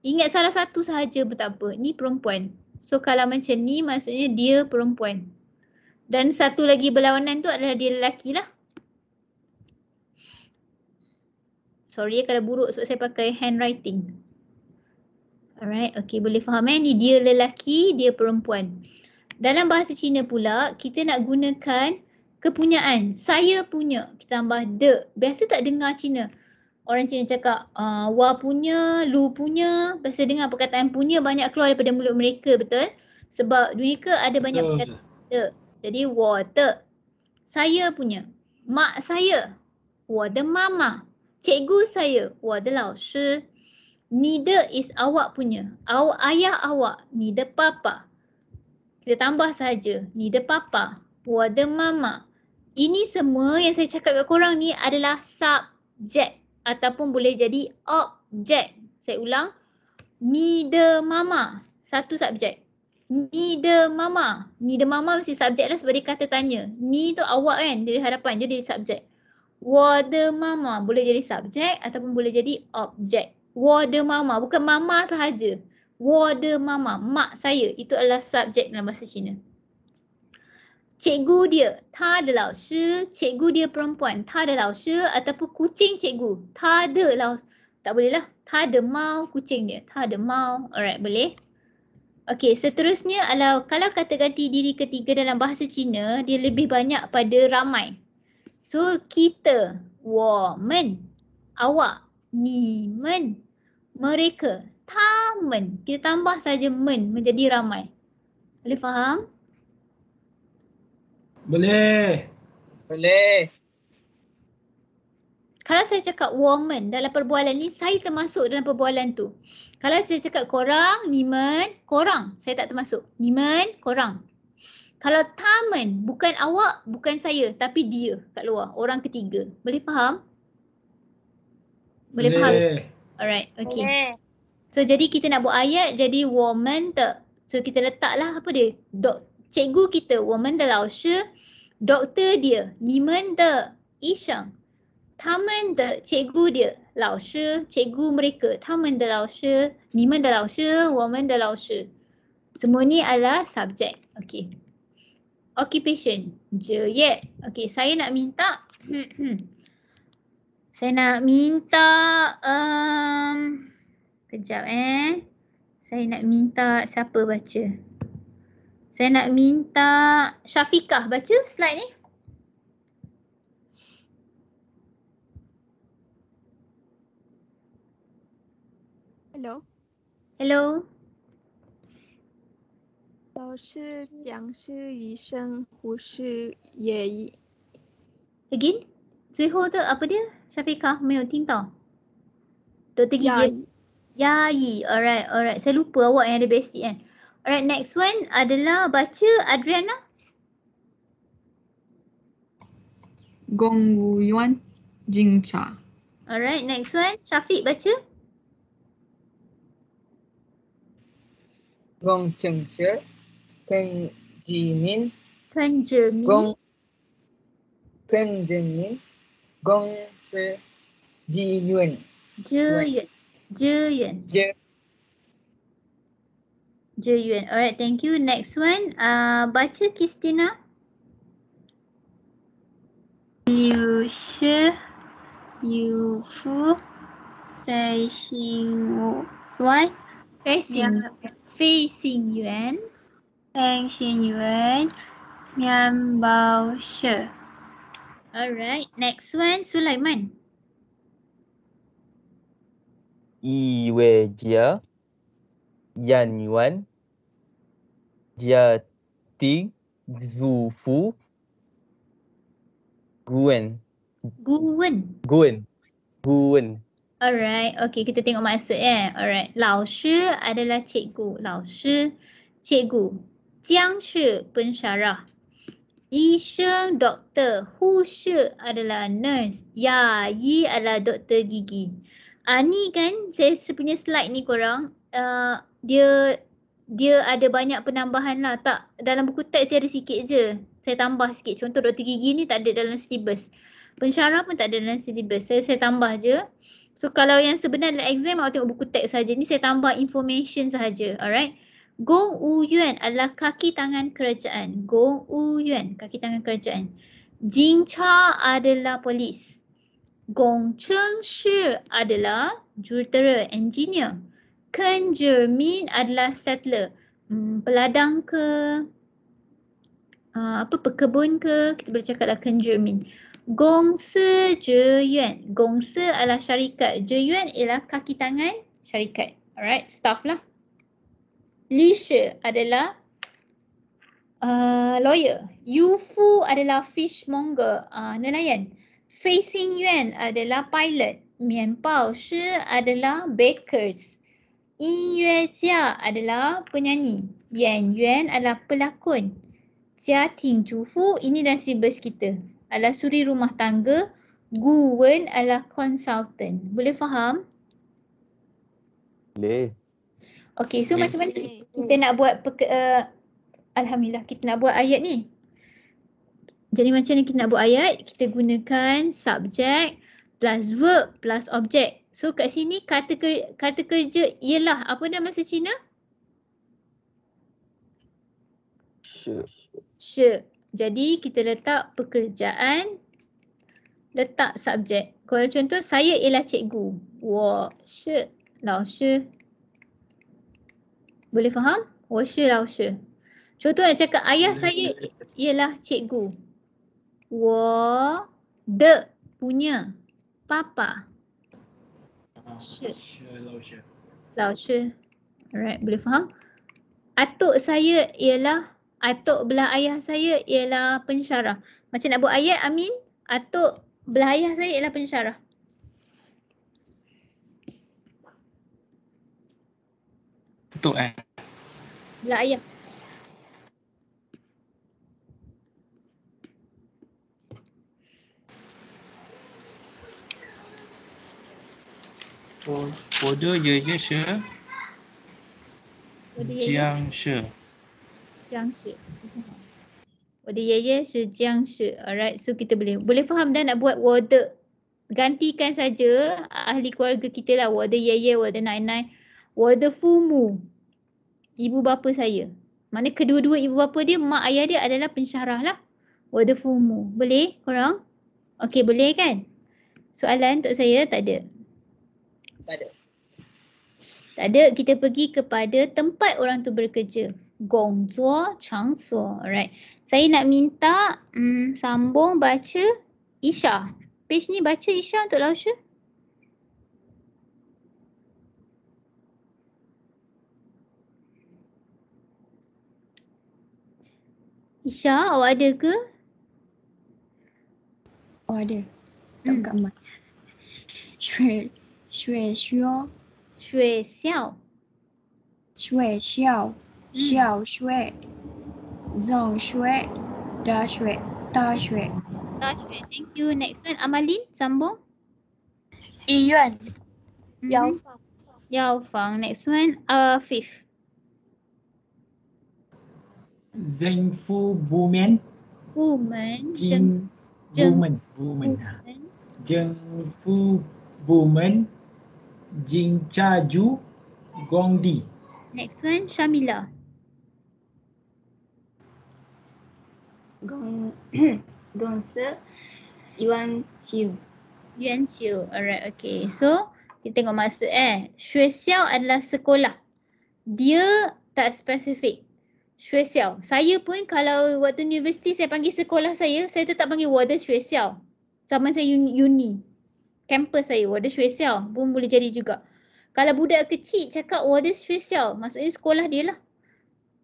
Ingat salah satu sahaja pun tak apa. Ni perempuan. So kalau macam ni maksudnya dia perempuan. Dan satu lagi berlawanan tu adalah dia lelaki lah. Sorry kalau buruk sebab saya pakai handwriting. Alright, okay boleh faham eh? Ni dia lelaki, dia perempuan. Dalam bahasa Cina pula, kita nak gunakan kepunyaan. Saya punya. Kita tambah de. Biasa tak dengar Cina. Orang Cina cakap uh, wa punya, lu punya. Biasa dengar perkataan punya banyak keluar daripada mulut mereka, betul? Sebab mereka ada banyak betul. perkataan de. Jadi water. Saya punya. Mak saya. Wa de mama. Cikgu saya. Wa de lao shi. Ni de is awak punya. Aw, ayah awak. Ni de papa kita tambah saja ni the papa wa the mama ini semua yang saya cakap kat korang ni adalah subjek ataupun boleh jadi objek saya ulang ni the mama satu subjek ni the mama ni the mama mesti subjek lah sebagai kata tanya ni tu awak kan dari hadapan jadi subjek wa the mama boleh jadi subjek ataupun boleh jadi objek wa the mama bukan mama sahaja Wada mama, mak saya. Itu adalah subjek dalam bahasa Cina. Cikgu dia, ta de lao shi. Cikgu dia perempuan, ta de lao shi. Ataupun kucing cikgu, ta de lao. Tak boleh lah. Ta de mau, kucing dia. Ta de mau. Alright, boleh. Okay, seterusnya adalah kalau kata ganti diri ketiga dalam bahasa Cina, dia lebih banyak pada ramai. So, kita, wo, men. Awak, ni, men. Mereka, Taman. Kita tambah saja men menjadi ramai. Boleh faham? Boleh. Boleh. Kalau saya cakap woman dalam perbualan ni, saya termasuk dalam perbualan tu. Kalau saya cakap korang, nimen, korang. Saya tak termasuk. Nimen, korang. Kalau taman, bukan awak, bukan saya, tapi dia kat luar. Orang ketiga. Boleh faham? Boleh, Boleh. faham? Alright, okay. Boleh. So jadi kita nak buat ayat jadi woman te. So kita letaklah apa dia? Dok, cikgu kita, woman the lausha. Doktor dia, niman the isyang. Taman the cikgu dia, lausha. Cikgu mereka, taman the lausha. Niman the lausha, woman the lausha. Semua ni adalah subjek. Okay. Occupation. Je yet. Okay, saya nak minta. saya nak minta. Um, Sekejap eh. Saya nak minta siapa baca? Saya nak minta Syafiqah baca slide ni. Eh. Hello. Hello. 老师讲是医生，护士也。Again，最后的 apa dia？Syafiqah 没有听到。Doctor Gigi。Ya, Yayi. Alright, alright. Saya lupa awak yang ada basic kan. Alright, next one adalah baca Adriana. Gong Wu Yuan Jing Cha. Alright, next one. Syafiq baca. Gong Cheng Shi Ken Ji Min. Ken Ji Min. Gong Ken Ji Min. Gong Se Ji Yuan. Ji Yuan. Je Yuan. Je. Yuan. Alright, thank you. Next one. Uh, baca Kristina. Liu Shi Yu Fu Fei Xing Wai. Fei Xing Yuan. Fei Xing Yuan. Mian Bao Shi. Alright, next one. Sulaiman. iwe jia yan yuan jia ting zu fu guen guen guen guen alright okey kita tengok maksud eh alright lao shi adalah cikgu lao shi cikgu jiang shi pensyarah Yi sheng doktor, hu she adalah nurse, ya yi adalah doktor gigi uh, ni kan saya punya slide ni korang uh, dia dia ada banyak penambahan lah tak dalam buku teks dia ada sikit je saya tambah sikit contoh doktor gigi ni tak ada dalam syllabus pensyarah pun tak ada dalam syllabus saya saya tambah je so kalau yang sebenar dalam exam awak tengok buku teks saja ni saya tambah information sahaja alright Gong Wu Yuan adalah kaki tangan kerajaan. Gong Wu Yuan, kaki tangan kerajaan. Jing Cha adalah polis. Gong Cheng Shi adalah jurutera engineer. Ken Jermin adalah settler. Hmm, peladang ke? Uh, apa pekebun ke? Kita boleh cakaplah Ken Jermin. Gong Se Je Yuan. Gong Se adalah syarikat. Je Yuan ialah kaki tangan syarikat. Alright, staff lah. Li Shi adalah uh, lawyer. Yu Fu adalah fishmonger, uh, nelayan. Facing Yuan adalah pilot. Mian Pao Shi adalah bakers. Yin Yue Jia adalah penyanyi. Yan Yuan adalah pelakon. Jia Ting Ju Fu ini dan silbers kita adalah suri rumah tangga. Gu Wen adalah consultant. Boleh faham? Boleh. Okay, so Le. macam mana kita, kita nak buat peka, uh, eh, Alhamdulillah, kita nak buat ayat ni. Jadi macam mana kita nak buat ayat? Kita gunakan subjek plus verb plus objek. So kat sini kata kerja, kata kerja ialah apa dalam bahasa Cina? Sure. Sure. Jadi kita letak pekerjaan, letak subjek. Kalau contoh saya ialah cikgu. Wah, sure. Lao sure. Boleh faham? Wah, sure, lao sure. Contoh yang cakap ayah saya ialah cikgu punya, papa 是老师，老 right boleh faham atuk saya ialah atuk belah ayah saya ialah pensyarah macam nak buat ayat amin atuk belah ayah saya ialah pensyarah atuk eh belah ayah Kode ye ye she. Jiang she. Jiang she. Kode ye ye she jiang she. Alright, so kita boleh boleh faham dah nak buat kode gantikan saja ah, ahli keluarga kita lah wada ye ye wada nai nai wada fumu ibu bapa saya mana kedua-dua ibu bapa dia mak ayah dia adalah pensyarah lah wada fumu boleh korang okey boleh kan soalan untuk saya tak ada kepada. Tak ada, kita pergi kepada tempat orang tu bekerja. Gong zuo, chang zuo. Alright. Saya nak minta mm, sambung baca Isha. Page ni baca Isha untuk Lausha. Isha, awak ada ke? Oh ada. Tak hmm. buka mic. 学校，学校，学校，小学，中学，大学，大学，大学。Thank you. Next one, Amalin, sambung. 医院，药房，药房。Next one, uh, fifth. 政府部门，部门，政，政府部门，政府部门。Gong Di. Next one, Shamila. Gong Gongse Yuan Chiu. Yuan Chiu. Alright, okay. So, kita tengok maksud eh. Shui Xiao adalah sekolah. Dia tak spesifik. Shui Xiao. Saya pun kalau waktu universiti saya panggil sekolah saya, saya tetap panggil Wada Shui Xiao. Sama saya uni kampus saya, warden spesial pun boleh jadi juga. Kalau budak kecil cakap warden spesial, maksudnya sekolah dia lah.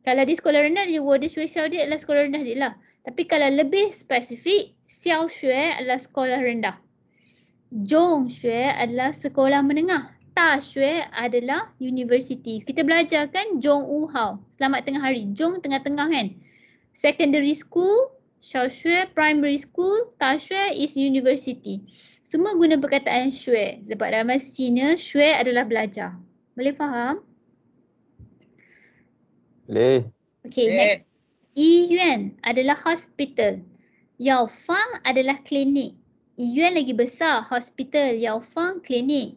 Kalau di sekolah rendah, dia warden spesial dia adalah sekolah rendah dia lah. Tapi kalau lebih spesifik, Xiao Xue adalah sekolah rendah. Zhong Xue adalah sekolah menengah. Ta Xue adalah university. Kita belajar kan Zhong Wu Hao. Selamat tengah hari. Zhong tengah-tengah kan. Secondary school, Xiao Xue primary school, Ta Xue is university. Semua guna perkataan shui. Lepas dalam bahasa Cina, shui adalah belajar. Boleh faham? Boleh. Okay, Boleh. next. Yi yuan adalah hospital. Yao fang adalah klinik. Yi yuan lagi besar, hospital. Yao fang, klinik.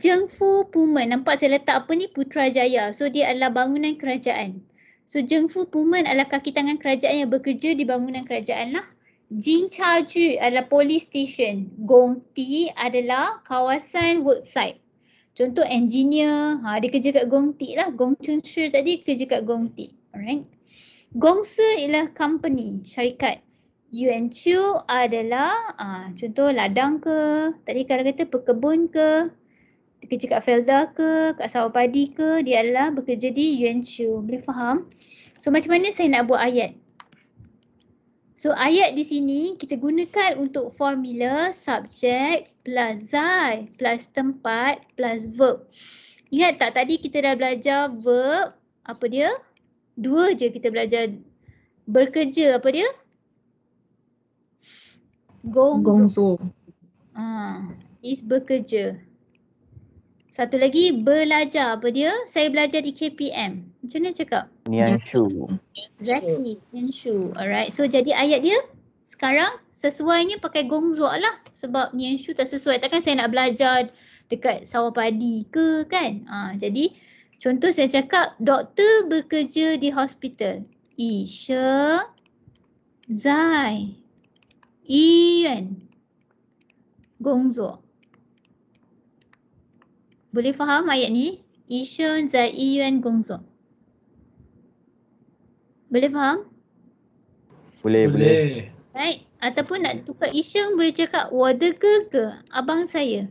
Jeng fu pumen. Nampak saya letak apa ni? Putrajaya. So dia adalah bangunan kerajaan. So jeng fu pumen adalah kaki tangan kerajaan yang bekerja di bangunan kerajaan lah. Jing Cha Ju adalah polis station. Gong Ti adalah kawasan worksite. Contoh engineer, ha, dia kerja kat Gong Ti lah. Gong Chun Shi tadi kerja kat Gong Ti. Alright. Gong Se ialah company, syarikat. Yuan Chu adalah ha, contoh ladang ke, tadi kalau kata pekebun ke, dia kerja kat Felda ke, kat sawah padi ke, dia adalah bekerja di Yuan Chu. Boleh faham? So macam mana saya nak buat ayat? So ayat di sini kita gunakan untuk formula subject plus zai plus tempat plus verb. Ingat tak tadi kita dah belajar verb apa dia? Dua je kita belajar bekerja apa dia? Gongzo. Gongzo. Ah, is bekerja. Satu lagi belajar apa dia? Saya belajar di KPM. Macam mana cakap? Nianshu. Exactly. Nianshu. Alright. So jadi ayat dia sekarang sesuainya pakai gongzua lah. Sebab Nianshu tak sesuai. Takkan saya nak belajar dekat sawah padi ke kan? Ha, jadi contoh saya cakap doktor bekerja di hospital. Yi zai yi yuan gongzuo. Boleh faham ayat ni? Yi zai yi yuan gongzuo. Boleh faham? Boleh, boleh. boleh. Right? Ataupun nak tukar isyang boleh cakap wadaga ke ke abang saya?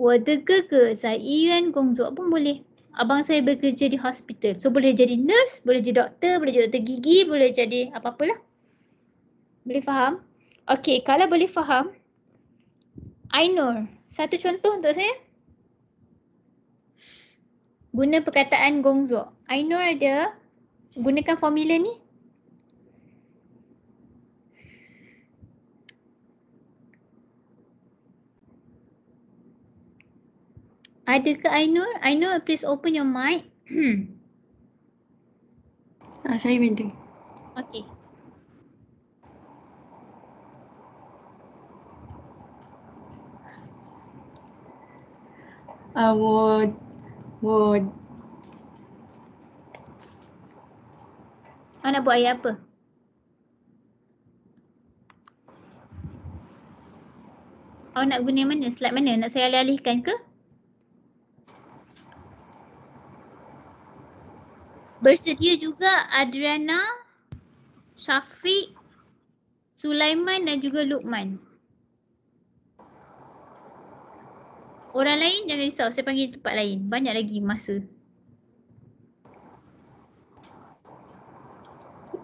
Wadaga ke ke saya Yuan Gongzu pun boleh. Abang saya bekerja di hospital. So boleh jadi nurse, boleh jadi doktor, boleh jadi doktor gigi, boleh jadi apa-apalah. Boleh faham? Okay, kalau boleh faham, Ainur, satu contoh untuk saya. Guna perkataan gongzok. Ainur ada gunakan formula ni. ada Adakah Ainul? Ainul please open your mic. ah, saya minta. Okay. Uh, ah, 我我。我 Awak nak buat ayat apa? Awak nak guna mana? Slide mana? Nak saya alih-alihkan ke? Bersedia juga Adriana, Syafiq, Sulaiman dan juga Luqman. Orang lain jangan risau. Saya panggil tempat lain. Banyak lagi masa.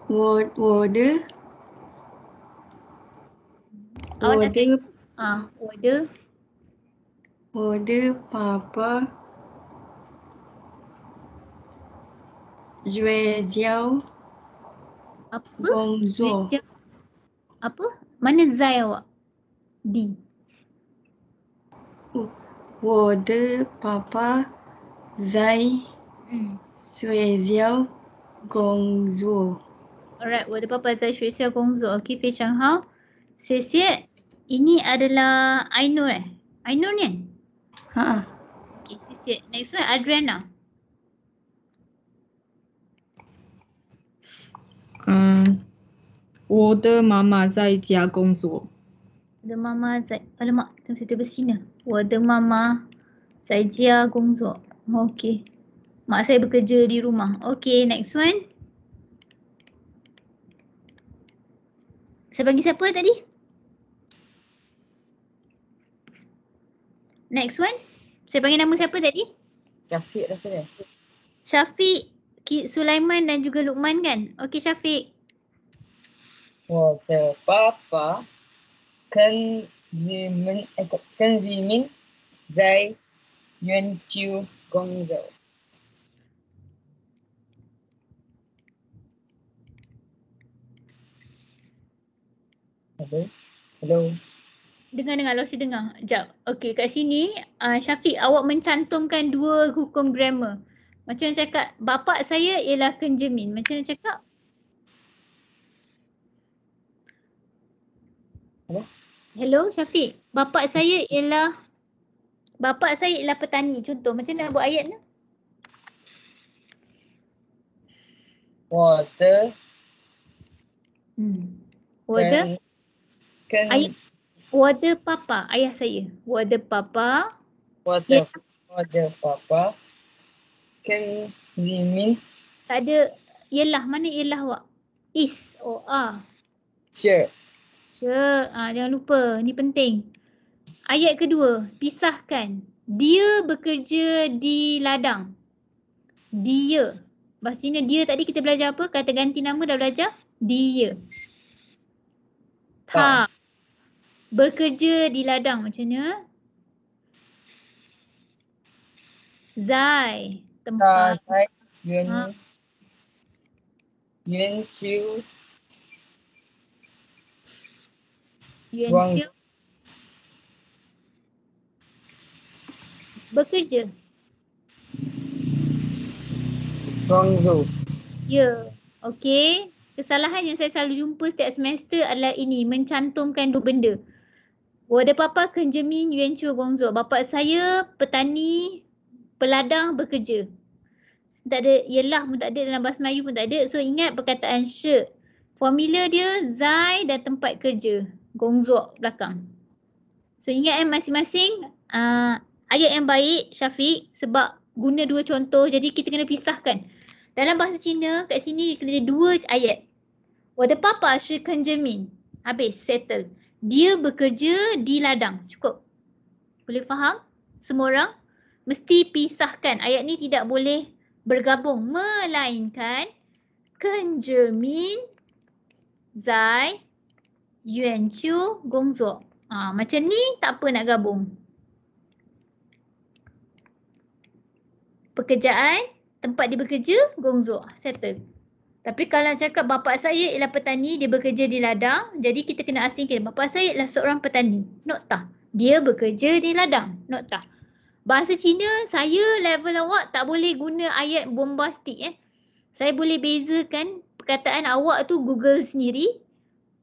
我我的，我的啊，我的，我的爸爸，睡觉，工作，啊不，哪里在哦？的，我的爸爸在，嗯，睡觉，工作。Alright, 我的爸爸在学校工作，OK，非常好。谢谢。Ini adalah Ainur eh? Ainur ni? Kan? Haa. Okay, sisi. Next one, Adriana. Hmm, um, wo oh, de mama zai jia gongzuo. De mama zai, alamak, tak mesti tiba sini. Wo mama zai jia Okay. Mak saya bekerja di rumah. Okay, next one. Saya bagi siapa tadi? Next one. Saya panggil nama siapa tadi? Syafiq rasanya. Syafiq, Ki Sulaiman dan juga Luqman kan? Okey Syafiq. Wata papa kan zimin, eh, zai yuan ciu gong zau. Hello. Hello. Dengar dengar si dengar. Jap. Okey kat sini uh, Syafiq awak mencantumkan dua hukum grammar. Macam yang cakap Bapa saya ialah kenjamin. Macam yang cakap Hello Hello, Syafiq. Bapa saya ialah Bapa saya ialah petani. Contoh macam nak buat ayat ni. Water. Hmm. Water. Then, kan? Ay- Wada papa, ayah saya. Wada papa. Wada, yeah. wada papa. Ken Zimi. Tak ada. Yelah, mana yelah wak? Is or a, Sure. Sure. Ha, jangan lupa. Ni penting. Ayat kedua. Pisahkan. Dia bekerja di ladang. Dia. Maksudnya dia tadi kita belajar apa? Kata ganti nama dah belajar. Dia. Tak. Ha bekerja di ladang macam mana? Zai tempat. Zai Yun. Ha. Chiu. Yun Chiu. Bekerja. Guangzhou. Ya. Yeah. Okey. Kesalahan yang saya selalu jumpa setiap semester adalah ini. Mencantumkan dua benda ada papa min yuan chu gong zuo. Bapa saya petani, peladang bekerja. Tak ada yelah pun tak ada dalam bahasa Melayu pun tak ada. So ingat perkataan she. Formula dia zai dan tempat kerja. Gong zuo belakang. So ingat eh masing-masing uh, ayat yang baik Syafiq sebab guna dua contoh jadi kita kena pisahkan. Dalam bahasa Cina kat sini kena ada dua ayat. 我的爸爸是看着民. Habis settle dia bekerja di ladang. Cukup. Boleh faham? Semua orang mesti pisahkan. Ayat ni tidak boleh bergabung melainkan kenjermin zai yuan chu gong zuo. Ha, macam ni tak apa nak gabung. Pekerjaan, tempat dia bekerja, gong zuo. Settle. Tapi kalau cakap bapa saya ialah petani, dia bekerja di ladang. Jadi kita kena asingkan. Bapa saya ialah seorang petani. Not tah. Dia bekerja di ladang. Not tah. Bahasa Cina, saya level awak tak boleh guna ayat bombastik. Eh. Saya boleh bezakan perkataan awak tu Google sendiri.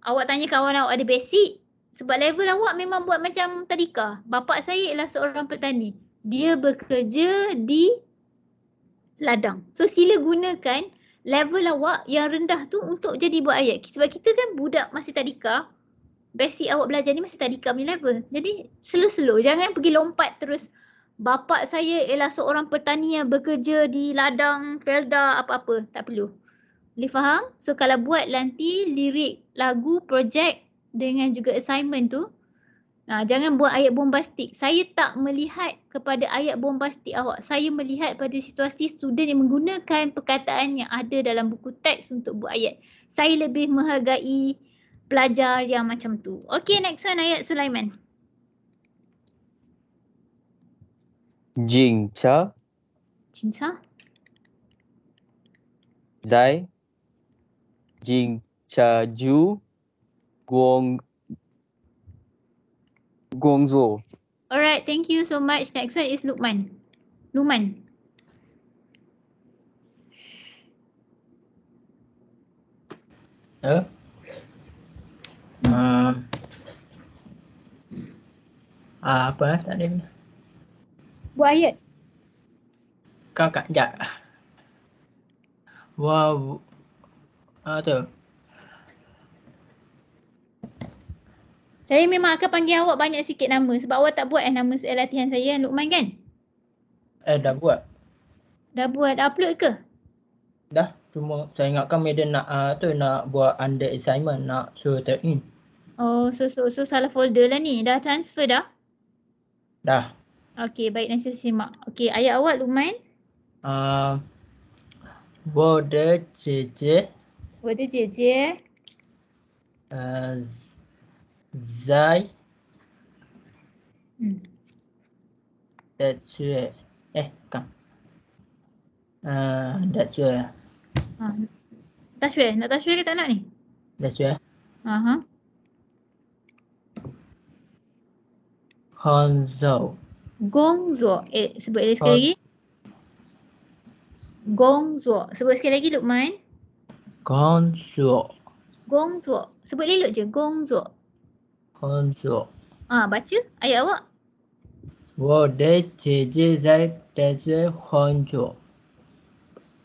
Awak tanya kawan awak ada basic. Sebab level awak memang buat macam tadika. Bapa saya ialah seorang petani. Dia bekerja di ladang. So sila gunakan level awak yang rendah tu untuk jadi buat ayat. Sebab kita kan budak masih tadika, basic awak belajar ni masih tadika punya level. Jadi slow-slow, jangan pergi lompat terus. Bapak saya ialah seorang petani yang bekerja di ladang, felda, apa-apa. Tak perlu. Boleh faham? So kalau buat nanti lirik lagu, projek dengan juga assignment tu, nah, jangan buat ayat bombastik. Saya tak melihat kepada ayat bombastik awak. Saya melihat pada situasi student yang menggunakan perkataan yang ada dalam buku teks untuk buat ayat. Saya lebih menghargai pelajar yang macam tu. Okay next one ayat Sulaiman. Jing Cha. Jingca. Cha. Zai. Jing Cha ju. Guong. Guongzuo. Alright, thank you so much. Next one is Luqman. Luqman. Uh, um, ah, uh, apa lah tak ada ni? Buat ayat. Kau kat, sekejap. Wow. Uh, tu. Saya memang akan panggil awak banyak sikit nama sebab awak tak buat eh nama eh, latihan saya kan Luqman kan? Eh dah buat. Dah buat. Dah upload ke? Dah. Cuma saya ingatkan Madam nak uh, tu nak buat under assignment nak suruh tap in. Oh so, so, so salah folder lah ni. Dah transfer dah? Dah. Okay baik nasi simak. Okay ayat awak Luqman? Uh, ah, Bode jeje. Bode jeje. Uh, ah, Zai. That's hmm. where. Eh, kan. Uh, ah, that's where. Uh, ah, that's where. Nak that's where ke tak nak ni? That's where. Aha. Uh -huh. Gongzo. Gongzo. Eh, sebut dia sekali lagi. Gongzo. Sebut sekali lagi, Luqman. Gongzo. Gongzo. Sebut lelok je. Gongzo. Gongzo konsol. Ah baca ayat awak. Wo de che je zai de zai honjo.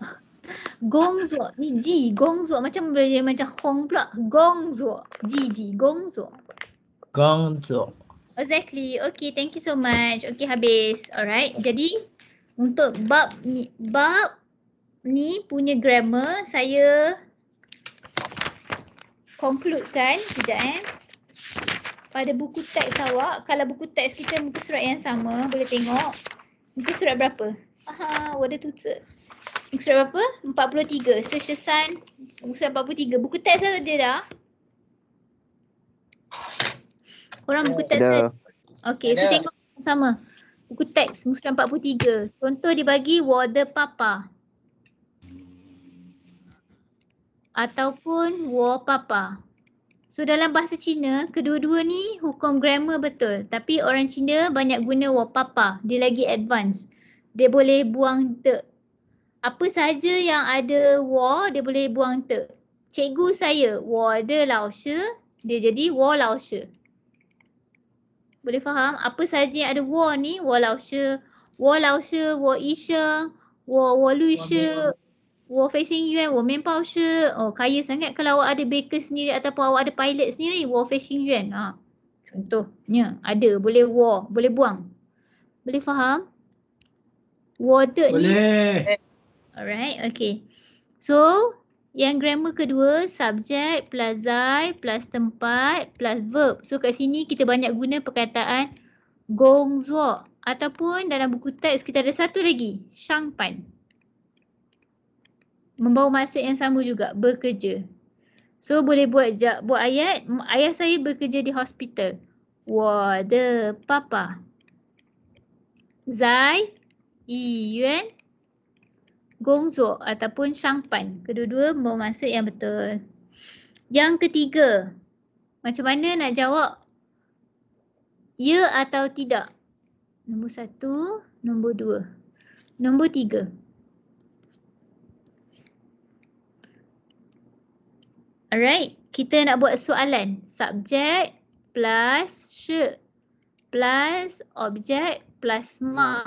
Gongzo ni ji gongzo macam boleh macam hong pula. Gongzo ji ji gongzo. Gongzo. Exactly. Okay, thank you so much. Okay, habis. Alright. Jadi untuk bab ni bab ni punya grammar saya conclude kan. Sekejap eh pada buku teks awak, kalau buku teks kita muka surat yang sama, boleh tengok. Muka surat berapa? Aha, word tutup. Muka surat berapa? 43. Sesesan muka surat 43. Buku teks ada dia dah. Korang buku teks ada. Okay, so tengok sama. Buku teks muka surat 43. Contoh dia bagi word papa. Ataupun war papa. So dalam bahasa Cina, kedua-dua ni hukum grammar betul. Tapi orang Cina banyak guna wa papa. Dia lagi advance. Dia boleh buang te. Apa saja yang ada wa, dia boleh buang te. Cikgu saya, wa de lao dia jadi wa lao Boleh faham? Apa saja yang ada wa ni, wa lao she, wa lao she, wa isha, wa wa we're facing you and woman pause oh uh, kaya sangat kalau awak ada baker sendiri ataupun awak ada pilot sendiri we're facing you ha. Uh, contohnya ada boleh war boleh buang boleh faham water boleh. ni alright okay so yang grammar kedua subject plus zai plus tempat plus verb so kat sini kita banyak guna perkataan gong zuo ataupun dalam buku teks kita ada satu lagi shang pan membawa maksud yang sama juga bekerja. So boleh buat buat ayat ayah saya bekerja di hospital. Wada papa. Zai yuan gongzuo ataupun shangpan. Kedua-dua bermaksud yang betul. Yang ketiga, macam mana nak jawab? Ya atau tidak? Nombor satu, nombor dua. Nombor tiga. Alright, kita nak buat soalan. Subjek plus she plus objek plus ma.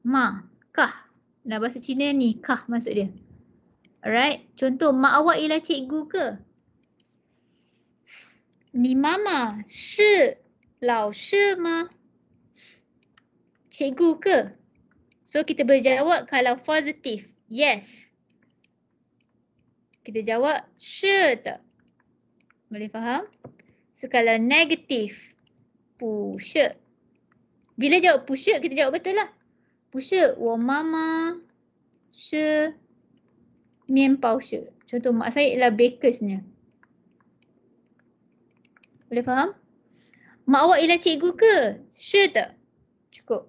Ma, kah. Dalam bahasa Cina ni kah maksud dia. Alright, contoh mak awak ialah cikgu ke? Ni mama, shi, lao shi ma? Cikgu ke? So kita berjawab kalau positif, yes kita jawab sure Boleh faham? So kalau negatif, push Bila jawab push up, kita jawab betul lah. Push up, wa mama, sure, mian pao sure. Contoh mak saya ialah bakersnya. Boleh faham? Mak awak ialah cikgu ke? Sure tak? Cukup.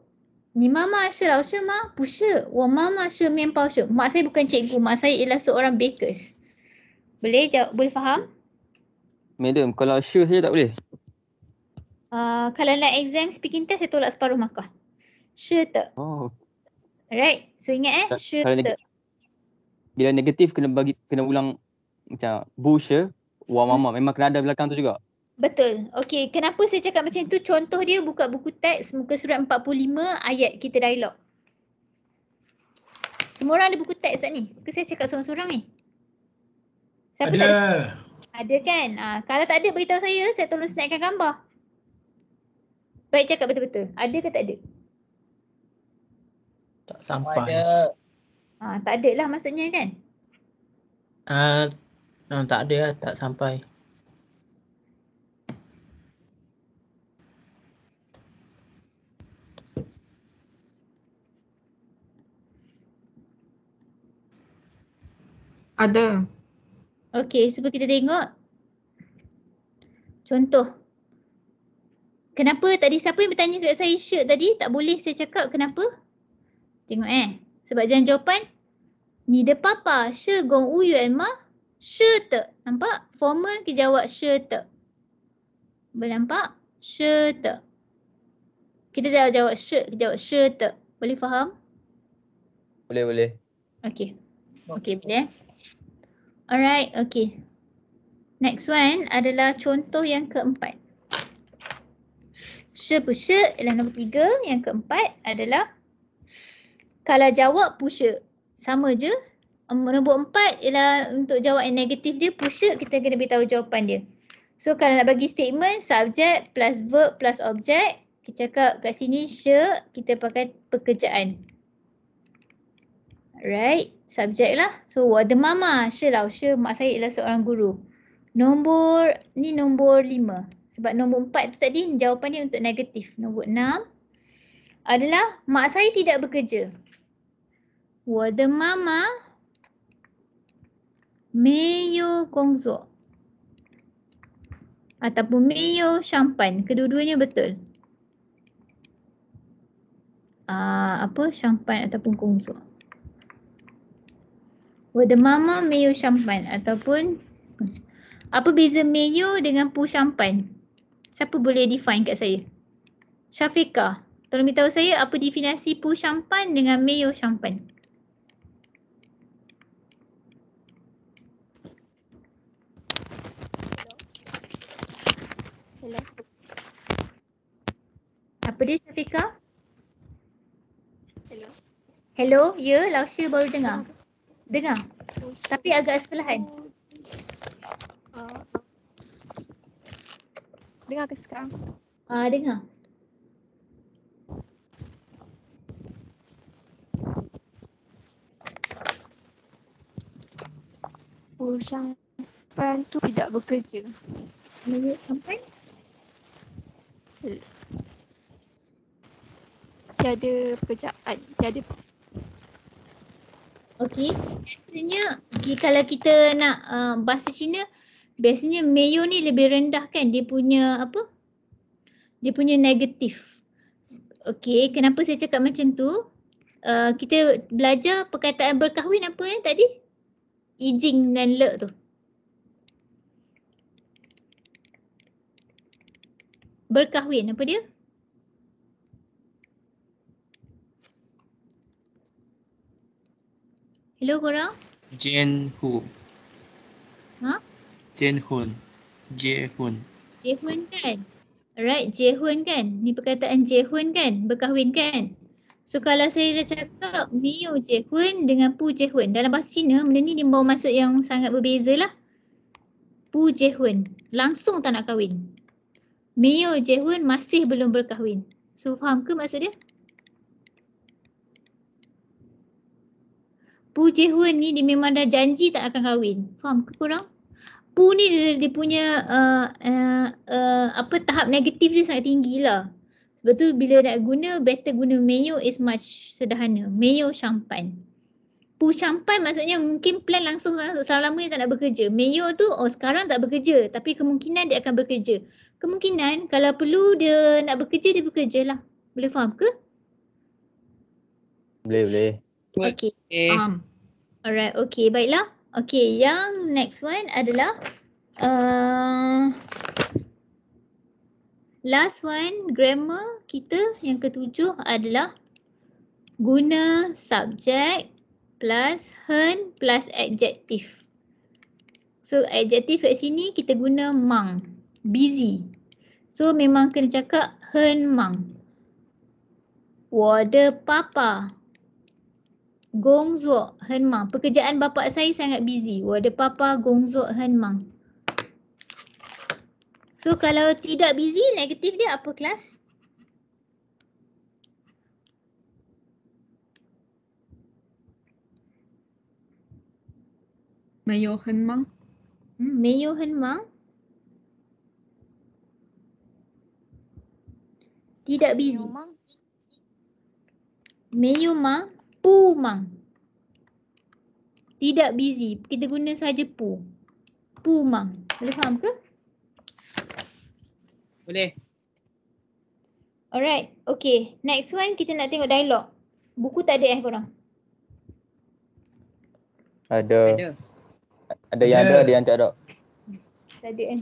Ni mama sure lah, sure ma? Push up, mama sure, mian pao sure. Mak saya bukan cikgu, mak saya ialah seorang bakers. Boleh jawab, boleh faham? Madam, kalau sure saja tak boleh? Uh, kalau nak exam speaking test, saya tolak separuh markah. Sure tak? Oh. Alright, so ingat eh, sure kalau tak? Negatif, bila negatif, kena bagi, kena ulang macam bullshit, sure, wah hmm. mama, memang kena ada belakang tu juga. Betul. Okay, kenapa saya cakap macam tu? Contoh dia buka buku teks muka surat 45 ayat kita dialog. Semua orang ada buku teks tak ni? Ke saya cakap seorang-seorang ni? Siapa ada. tak ada? Ada kan? Ha, kalau tak ada beritahu saya, saya tolong snapkan gambar. Baik cakap betul-betul. Ada ke tak ada? Tak sampai. Ada. Ha, tak ada lah maksudnya kan? Uh, ah, no, tak ada lah, tak sampai. Ada. Okey, supaya kita tengok. Contoh. Kenapa tadi siapa yang bertanya kepada saya shirt tadi tak boleh saya cakap kenapa? Tengok eh. Sebab jangan jawapan. Ni de papa, she gong u yuan ma? She te. Nampak? Formal kita jawab she te. Boleh nampak? She te. Kita dah jawab she, kita jawab she te. Boleh faham? Boleh, boleh. Okey. Okey, boleh eh. Alright, okay. Next one adalah contoh yang keempat. Sure push ialah nombor tiga. Yang keempat adalah kalau jawab push sama je. Nombor empat ialah untuk jawab yang negatif dia push kita kena beritahu jawapan dia. So kalau nak bagi statement subject plus verb plus object kita cakap kat sini sure kita pakai pekerjaan. Alright, subjek lah. So, what the mama? Sure lah, sure mak saya ialah seorang guru. Nombor, ni nombor lima. Sebab nombor empat tu tadi jawapan dia untuk negatif. Nombor enam adalah mak saya tidak bekerja. What the mama? Meiyo gongzo. Ataupun meiyo champan. Kedua-duanya betul. Uh, apa? Champan ataupun gongzo. Wadamama mayo champagne ataupun apa beza mayo dengan pu champagne? Siapa boleh define kat saya? Syafika, tolong beritahu saya apa definasi pu champagne dengan mayo champagne? Hello. Apa dia Syafika? Hello. Hello, ya, Lausha baru dengar. Hello. Dengar. Tapi agak sebelahan. Dengar ke sekarang? Ah, uh, dengar. Pulau oh, Sampan tu tidak bekerja. Pulau Sampan? Tiada pekerjaan, tiada Okey. Biasanya kalau kita nak uh, bahasa Cina biasanya mayo ni lebih rendah kan dia punya apa? Dia punya negatif. Okey, kenapa saya cakap macam tu? Uh, kita belajar perkataan berkahwin apa yang eh, tadi? Ijing dan le tu. Berkahwin apa dia? Hello korang. Jen Hu. Ha? Jen Hun. Hun. Jehun. Hun kan? Alright, Hun kan? Ni perkataan Hun kan? Berkahwin kan? So kalau saya dah cakap Miu Hun dengan Pu Hun. Dalam bahasa Cina, benda ni dia bawa maksud yang sangat berbeza lah. Pu Hun Langsung tak nak kahwin. Miu Hun masih belum berkahwin. So faham ke maksud dia? Pu Jehun ni dia memang dah janji tak akan kahwin. Faham ke korang? Pu ni dia, dia punya uh, uh, uh, apa tahap negatif dia sangat tinggi lah. Sebab tu bila nak guna, better guna mayo is much sederhana. Mayo champagne. Pu champagne maksudnya mungkin plan langsung selama-lama tak nak bekerja. Mayo tu oh sekarang tak bekerja tapi kemungkinan dia akan bekerja. Kemungkinan kalau perlu dia nak bekerja, dia bekerja lah. Boleh faham ke? Boleh, boleh. Okay. Eh. Um. Alright. Okay. Baiklah. Okay. Yang next one adalah uh, last one grammar kita yang ketujuh adalah guna subjek plus hen plus adjektif. So adjektif kat sini kita guna mang, busy. So memang kena cakap hen mang. Wada papa. Gongzuo mang. Pekerjaan bapa saya sangat busy. Wada papa Gongzuo mang. So kalau tidak busy, negatif dia apa kelas? Meiyou Henmang. Hmm, Meiyou Henmang. Tidak busy. Meiyou Mang. Meiyou Mang pu mang. Tidak busy. Kita guna saja pu. Pu mang. Boleh faham ke? Boleh. Alright. Okay. Next one kita nak tengok dialog. Buku tak ada eh korang? Ada. Ada, ada yang ada, ada yang tak ada. Tak ada kan? Eh?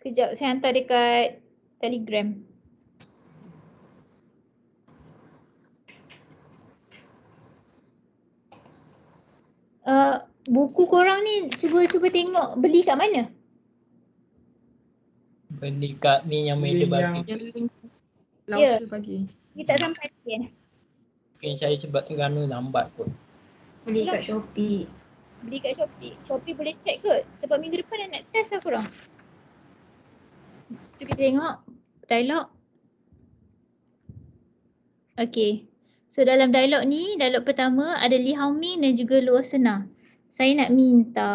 Sekejap saya hantar dekat telegram. Telegram. Eh, buku korang ni cuba-cuba tengok beli kat mana? Beli kat ni yang media bagi. Yang Lausu yeah. Kita tak sampai lagi eh. Mungkin saya sebab terganu lambat kot. Beli kat Shopee. Beli kat Shopee. Shopee boleh check kot. Sebab minggu depan dah nak test lah korang. So tengok dialog. Okay. So dalam dialog ni, dialog pertama ada Li Haoming dan juga Luo Sena. Saya nak minta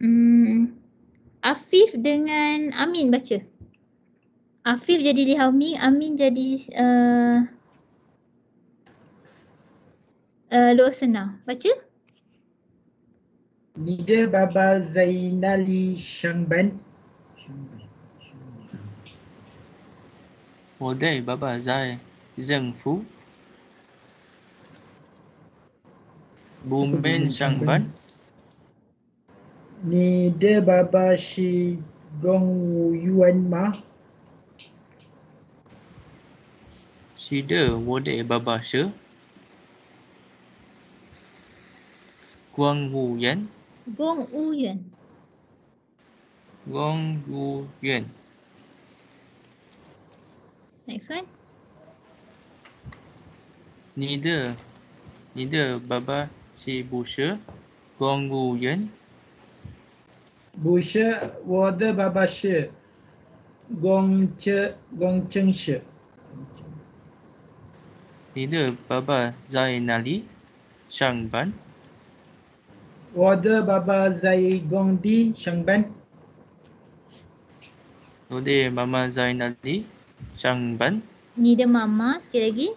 hmm, Afif dengan Amin baca. Afif jadi Li Haoming, Amin jadi uh, uh, Luo Sena. Baca. Nida Baba Zainali Shangban. Oh, Baba Zai Zeng Fu. Bumben Sangban. Ni de baba si gong yuan ma. Si de wo de baba si Gong wu Yuan? Gong wu Yuan. Gong wu Yuan. Next one. Ni de ni de baba Si Busha Gonggu Yen Busha Wada Baba Shi Gong Cheng Shi Nida Baba Zainali Shangban Wada Baba Zai Gong Di Shangban Nida Mama Zainali Shangban Nida Mama sekali lagi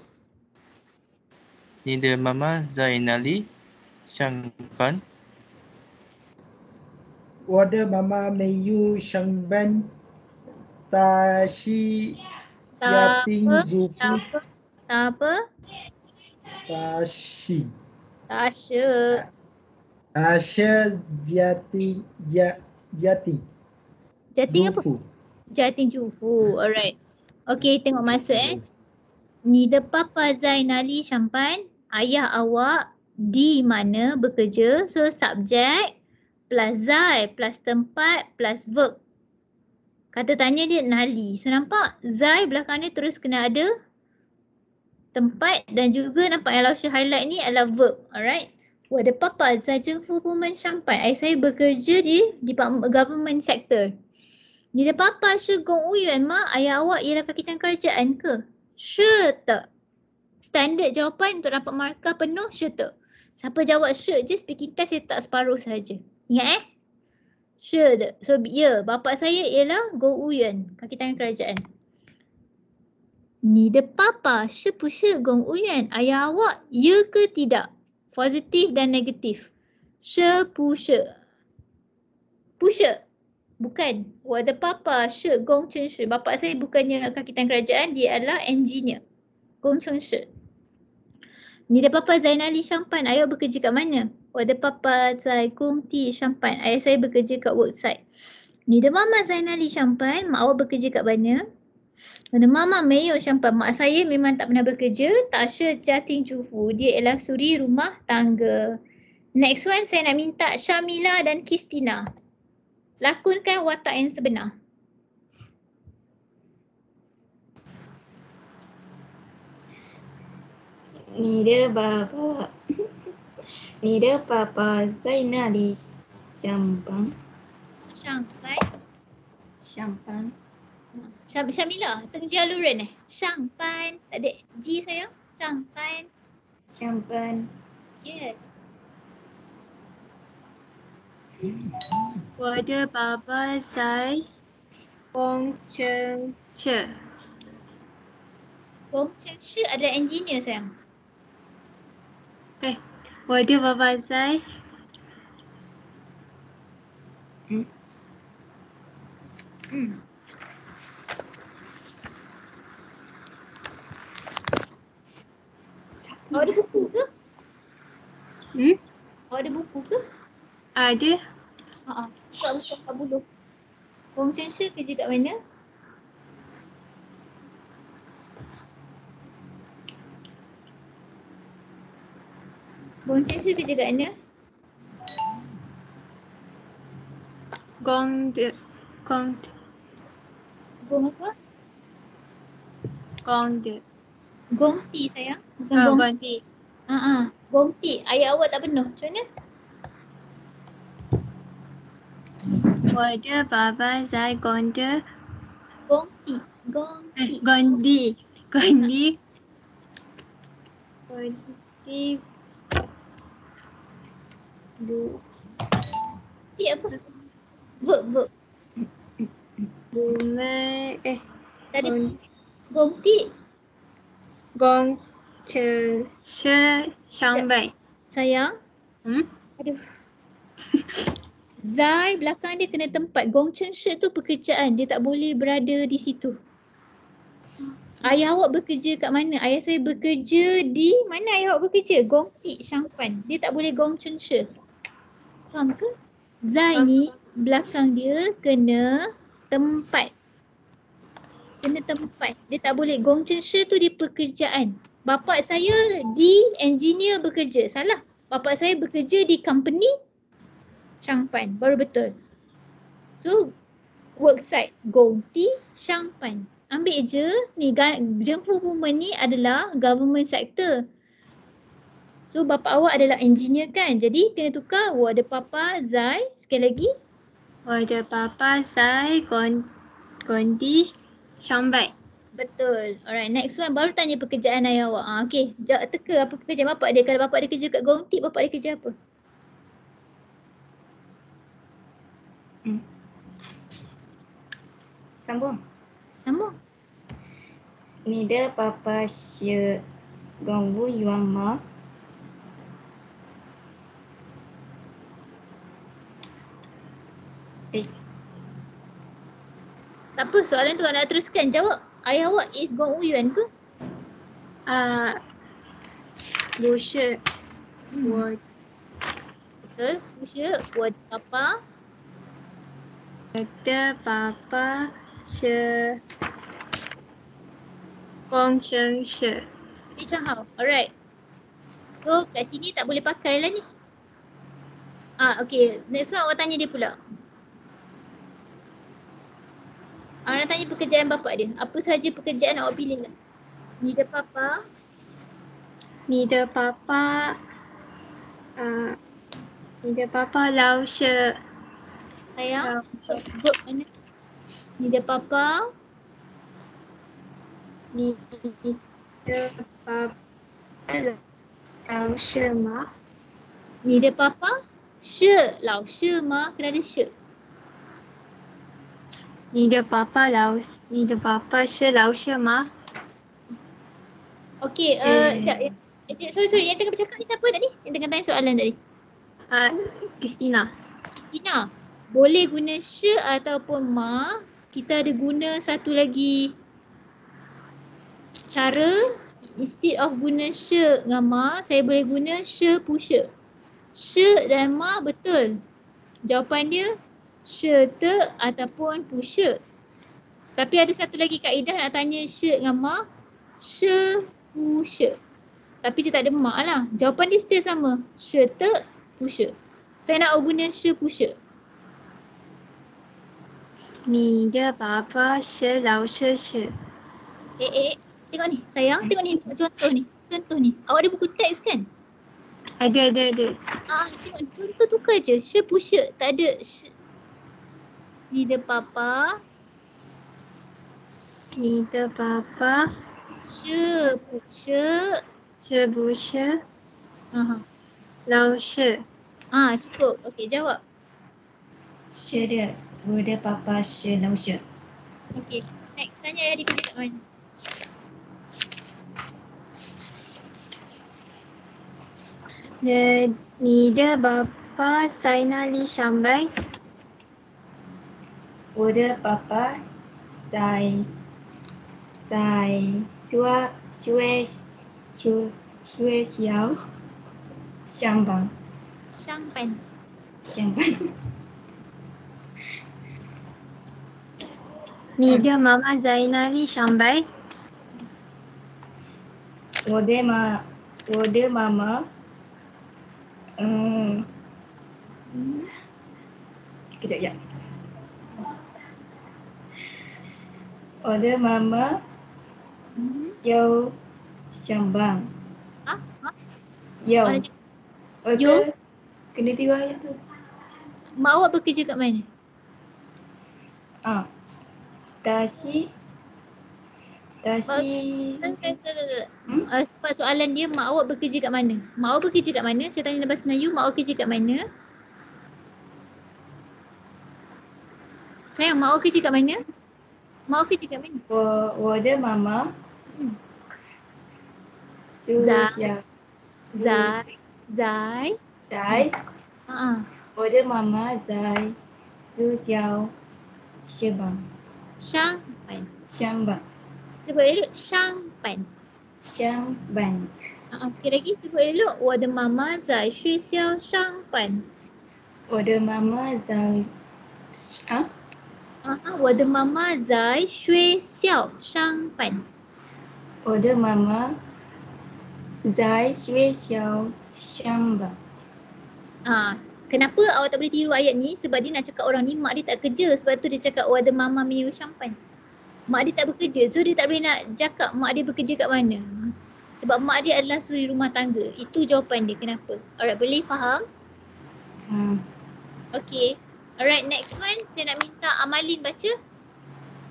Nida Mama Zainali Shang Ban. Wada Mama Mayu Shang tashi. Ta Shi apa? Tashi. Tashi. Tashi Jati Jati Jati apa? Jati Zu Fu, alright Okay, tengok masuk eh Ni depan Pazai Nali Shampan Ayah awak di mana bekerja. So subject plus zai plus tempat plus verb. Kata tanya dia nali. So nampak zai belakang dia terus kena ada tempat dan juga nampak yang Lausha highlight ni adalah verb. Alright. Wah ada papa zai jengfu kumen sampai. Ay, saya bekerja di department, government sector. Ni ada papa shu gong uyuan ma ayah awak ialah kaki kerjaan ke? Shu tak. Standard jawapan untuk dapat markah penuh, sure tak. Siapa jawab sure? je speaking test dia tak separuh saja. Ingat eh? Should. So ya, yeah, bapa saya ialah Go Uyen, kaki tangan kerajaan. Ni de papa, she push Go Uyen. Ayah awak ya ke tidak? Positif dan negatif. She push. Push. Bukan. What the papa, she Gong Chen Shi. Bapa saya bukannya kaki tangan kerajaan, dia adalah engineer. Gong Chen Shi. Ni ada papa Zain Ali Syampan, ayah bekerja kat mana? Oh ada papa Zai Kung Ti Syampan, ayah saya bekerja kat worksite. Ni ada mama Zain Ali Syampan, mak awak bekerja kat mana? Mana mama Mayo Syampan, mak saya memang tak pernah bekerja, Tasha Jating Jufu, dia ialah suri rumah tangga. Next one saya nak minta Syamila dan Kristina. Lakonkan watak yang sebenar. Nida Baba Nida Papa Zaina di Syampan Syampan Syampan Syam, Syamila, tengah luren eh Syampan, ada G saya Syampan Syampan Yes Wada Baba Zai Wong Cheng Che Wong Cheng Che ada engineer sayang 哎，我的爸爸在。Hmm. Oh, ada buku ke? Hmm? ada buku ke? Ada. Ha ah. Uh-uh. Insya-Allah saya dulu. Kong kerja kat mana? Gong Cheng Shu kerja kat mana? Gong de, Gong de. Gong apa? Gong de. Gong Ti sayang. Bukan oh, Gong Ti. ah. Uh-uh. Gong Ti. Ayah awak tak penuh. Macam mana? Wada baba zai gong de. Gong Ti. Gong Ti. Eh, gong Di. Gong Di. Gong Di bu, Ya bu bu, bu Bunga, eh. Tadi. Gong ti. Gong che che shang ya. bai. Sayang. Hmm? Aduh. Zai belakang dia kena tempat. Gong chen shi tu pekerjaan. Dia tak boleh berada di situ. Ayah awak bekerja kat mana? Ayah saya bekerja di mana ayah awak bekerja? Gong Ti Shang Pan. Dia tak boleh Gong Chen shi faham ke? Zai ni belakang dia kena tempat. Kena tempat. Dia tak boleh. Gong Chen tu di pekerjaan. Bapa saya di engineer bekerja. Salah. Bapa saya bekerja di company Shangpan. Baru betul. So worksite Gong Ti Shangpan. Ambil je ni Jengfu Women ni adalah government sector. So bapa awak adalah engineer kan? Jadi kena tukar wo oh, ada papa Zai sekali lagi. Wo oh, ada papa Zai kon konti Shambai. Betul. Alright, next one baru tanya pekerjaan ayah awak. Ah, okey. Jawab teka apa kerja bapa dia? Kalau bapa dia kerja kat Gontik, bapa dia kerja apa? Hmm. Sambung. Sambung. Ni dia papa Syekh Gongbu Yuang Ma. Tak apa, soalan tu nak teruskan. Jawab. Ayah awak is Gong Wu Yuan ke? Ah, uh, hmm. Wu Betul. Wu Shi, Wu Papa. Kata Papa Shi. Gong Sheng Shi. Ni Chang Hao. Alright. So kat sini tak boleh pakai lah ni. Ah okay, next one awak tanya dia pula. Ah, orang tanya pekerjaan bapak dia. Apa sahaja pekerjaan awak pilih lah. ni Neither papa. ni Neither papa. Uh, ah, neither papa lausher. Sayang. Sebut mana? Neither papa. ni Neither papa. Lausher ma. ni Neither papa. Sher. Lausher ma. Kerana sher okay eh ya. jadi Sorry, sorry. Yang tengah bercakap ni siapa tadi? Yang tengah tanya soalan tadi? ah Christina. Christina, boleh guna she ataupun ma. Kita ada guna satu lagi cara instead of guna she dengan ma, saya boleh guna she pusher. She dan ma betul. Jawapan dia syerta ataupun pusyuk. Tapi ada satu lagi kaedah nak tanya syer dengan ma. Syer, pusyuk. Tapi dia tak ada ma lah. Jawapan dia still sama. Syerta, pusyuk. Saya nak guna syer, pusyuk. Ni dia apa syer, lau syer, syer. Eh, eh, eh, tengok ni. Sayang, tengok ni. Contoh ni. Contoh ni. Awak ada buku teks kan? Ada, ada, ada. Ah, tengok. Contoh tukar je. Syer, pusyuk. Tak ada Neither Papa. Neither Papa. Shu, She Busha. Uh huh. Lao Shu. Ah, cukup. Okey, jawab. Shu dia. Buda Papa Shu Lao Shu. Okey, next. Tanya ya, dikulit kat mana? Ni Papa bapa Sainali Shambai wurde Papa Ni Mama sein sein Schwester Mama, Schamban. Schamban. 你的妈妈在哪里上班？我的妈，我的妈妈，嗯，嗯，给讲讲。order mama mm-hmm. yo syambang ah, ah. yo order yo kena tiga ayat tu mak awak bekerja kat mana ah tasi Tasi. Okay. Hmm? Eh, sebab soalan dia mak awak bekerja kat mana? Mak awak bekerja kat mana? Saya tanya dalam bahasa Melayu, mak awak bekerja kat mana? Sayang, mak awak kerja kat mana? Mau ke cakap mana? Wo, wo de mama. Hmm. Su hmm. Zai. Zai. Zai. Zai. Ha. Wo de mama Zai. Su xiao. Shebang. Shang ban. Shang ban. Cuba elok shang ban. Shang ban. Ha, uh, sekali lagi sebut elok. Wo de mama Zai. Shu xiao shang ban. Wo de mama Zai. Ah. Ha? mama mama zai zai shui shui xiao xiao Ah, kenapa awak tak boleh tiru ayat ni? Sebab dia nak cakap orang ni mak dia tak kerja. Sebab tu dia cakap what the mama meu champagne. Mak dia tak bekerja. So dia tak boleh nak cakap mak dia bekerja kat mana. Sebab mak dia adalah suri rumah tangga. Itu jawapan dia kenapa. Alright boleh faham? Hmm. Okay. Alright, next one. Saya nak minta Amalin baca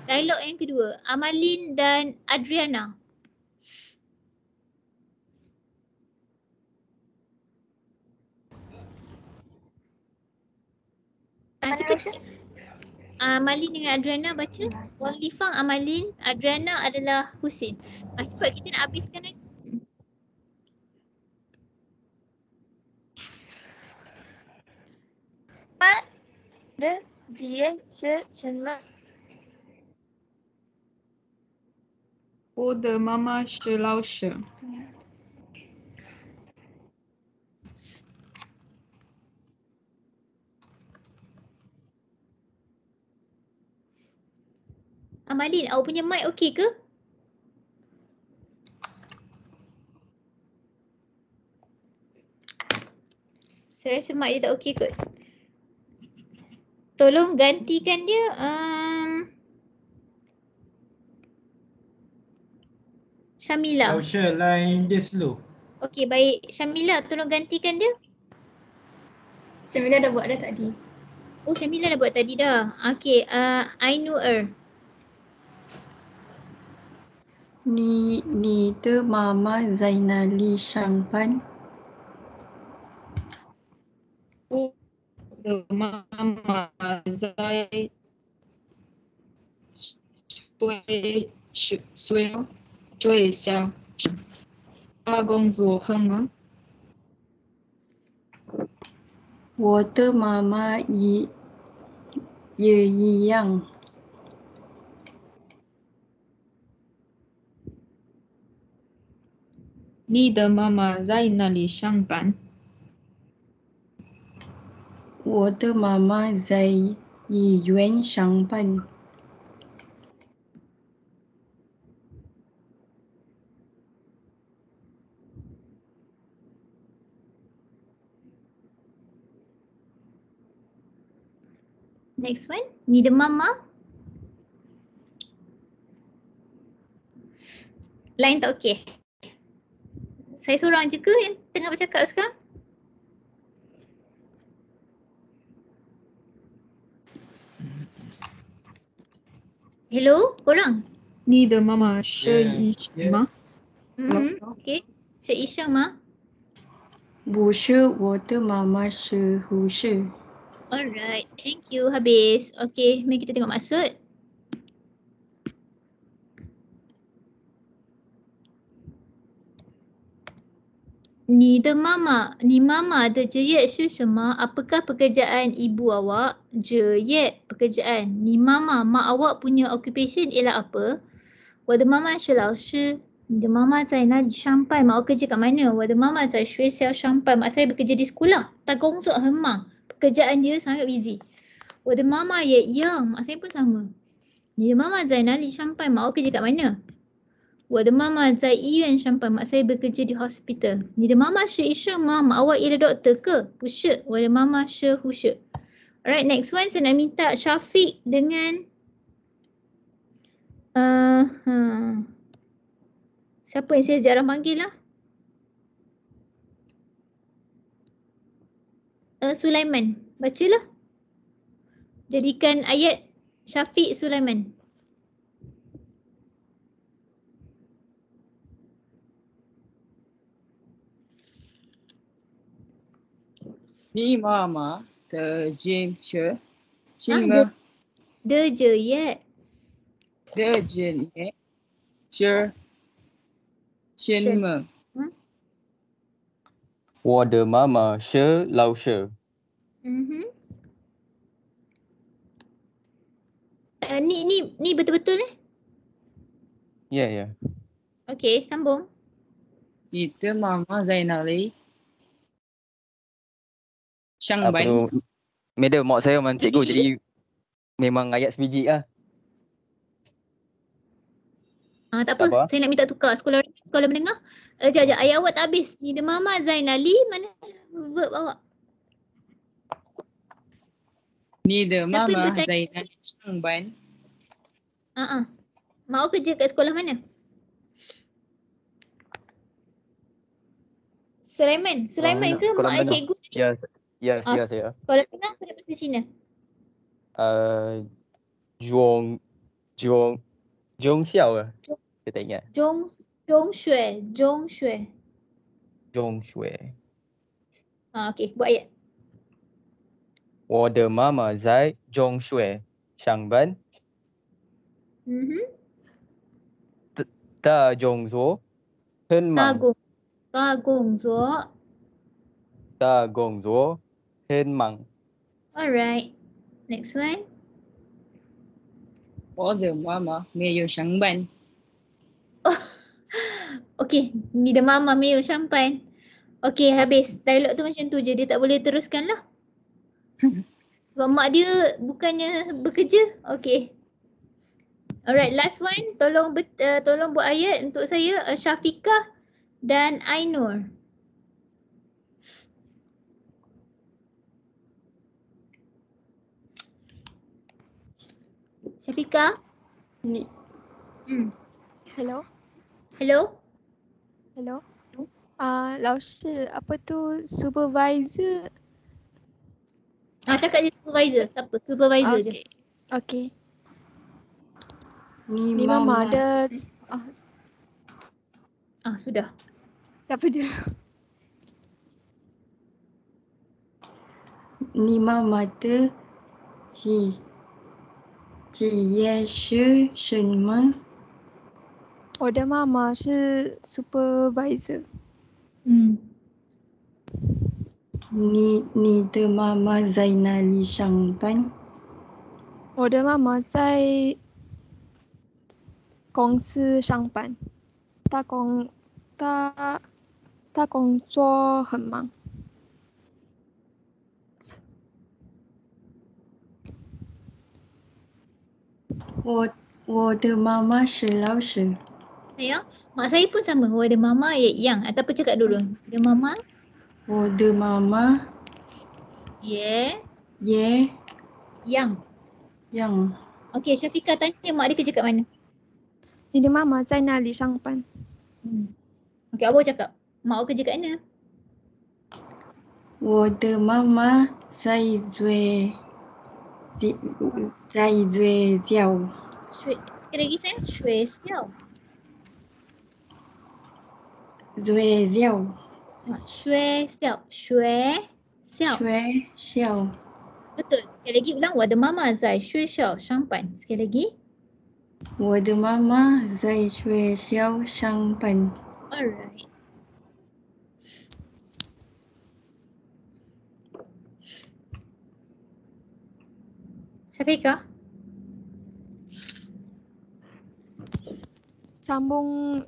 dialog yang kedua. Amalin dan Adriana. Ah, cepat. Ah, Amalin dengan Adriana baca. Ya. Wang Lifang, Amalin. Adriana adalah Husin. Ah, cepat, kita nak habiskan ni. Cepat de diye çıtma. O da mama şi lao şi. Amalin, awak punya mic okey ke? Saya rasa mic dia tak okey kot tolong gantikan dia um, Syamila. Oh, sure. Line dia slow. Okey, baik. Syamila, tolong gantikan dia. Syamila dah buat dah tadi. Oh, Syamila dah buat tadi dah. Okey, uh, I know her. Ni, ni tu Mama Zainali Syampan. 妈妈在做做做做一下，打工做很忙。我的妈妈也也一样。你的妈妈在哪里上班？我的妈妈在医院上班。Next Lain tak okey. Saya seorang juga yang tengah bercakap sekarang. Hello, korang? Ni the mama, Syed yeah. yeah. Ma. Mm -hmm. Okay, Syed Ma. Bu Syed, Wata Mama Syed Hu Alright, thank you. Habis. Okay, mari kita tengok maksud. Ni de mama, ni mama de jeyek shi shema, apakah pekerjaan ibu awak? Jeyek pekerjaan. Ni mama, mak awak punya occupation ialah apa? Wa de mama shi lao shi. Ni de mama zai na di shampai, mak awak kerja kat mana? Wa de mama zai shui siao shampai, mak saya bekerja di sekolah. Tak gongsuk hemang. Pekerjaan dia sangat busy. Wa de mama ye yang, mak saya pun sama. Ni de mama zai na di shampai, mak awak kerja kat mana? Buat demam mazai iyan sampai mak saya bekerja di hospital. Ni demam masya isya mam awak ialah doktor ke? Pusyuk. Buat demam masya husyuk. Alright next one saya nak minta Syafiq dengan uh, hmm. siapa yang saya ziarah panggil lah? Uh, Sulaiman. Bacalah. Jadikan ayat Syafiq Sulaiman. Ni mama terjin che. Cina. De je ye. De je ye. Che. Cina. Wa de mama she lau she. Mhm. Eh ni ni ni betul-betul ni? Eh? Ya ya. Yeah. Okey, sambung. Itu mama Zainali. Eh? Syang Apa tu, Madam, mak saya memang cikgu jadi memang ayat sebiji lah. Uh, ah, tak, tak apa. apa, saya nak minta tukar sekolah rendah, sekolah menengah. Uh, eh, sekejap, ayat awak tak habis. Ni dia Mama Zainali, mana verb awak? Ni dia Mama Zainali Syang Ban. Uh -uh. Mau kerja kat sekolah mana? Sulaiman, Sulaiman ah, ke mak cikgu? Ya, Ya, yes, ya, uh, saya. Kuala Pinang, pada bahasa Cina? Uh, Zhong, Zhong, Zhong Xiao lah. Saya tak ingat. Zhong, Zhong Xue, Zhong Xue. Zhong Xue. Uh, okay, buat ayat. 我的妈妈在中学上班。嗯哼。的的工作很忙。的工的工作。的工作 Hen Mang. Alright, next one. Order Mama Mayo Shangban. Oh, okay, ni the Mama Mayo sampai. Okay, habis. Dialog tu macam tu je. Dia tak boleh teruskan lah. Sebab mak dia bukannya bekerja. Okay. Alright, last one. Tolong uh, tolong buat ayat untuk saya. Uh, Syafiqah dan Ainur. Syafika? Ni. Hmm. Hello. Hello. Hello. Ah, uh, Lausha, apa tu supervisor? Ah, cakap je supervisor. Siapa? Supervisor okay. je. Okay. Ni, Ni mama. mama ada. Ah. ah, sudah. Siapa dia? Ni mama ada. Cik. 是也是什么？我的妈妈是 supervisor。嗯。你你的妈妈在哪里上班？我的妈妈在公司上班，她工她她工作很忙。我我的妈妈是老师。Sayang, mak saya pun sama. Wo de mama yang atau apa cakap dulu? De mama. Wo de mama. Ye. Ye. Yang. Yang. Okey, Syafika tanya mak dia kerja kat mana? Ni de mama zai na li shang ban. Hmm. Okey, apa cakap? Mak awak kerja kat mana? Wo de mama saya. zui Si, saya Zui Xiao. Sekali lagi saya Zui Xiao. Zui Xiao. Zui ha, Xiao. Zui Xiao. Zui Xiao. Betul. Sekali lagi ulang. Wada mama Zai Zui Xiao Shangpan. Sekali lagi. Wada mama Zai Zui Xiao Shangpan. Alright. Syafiqah? Sambung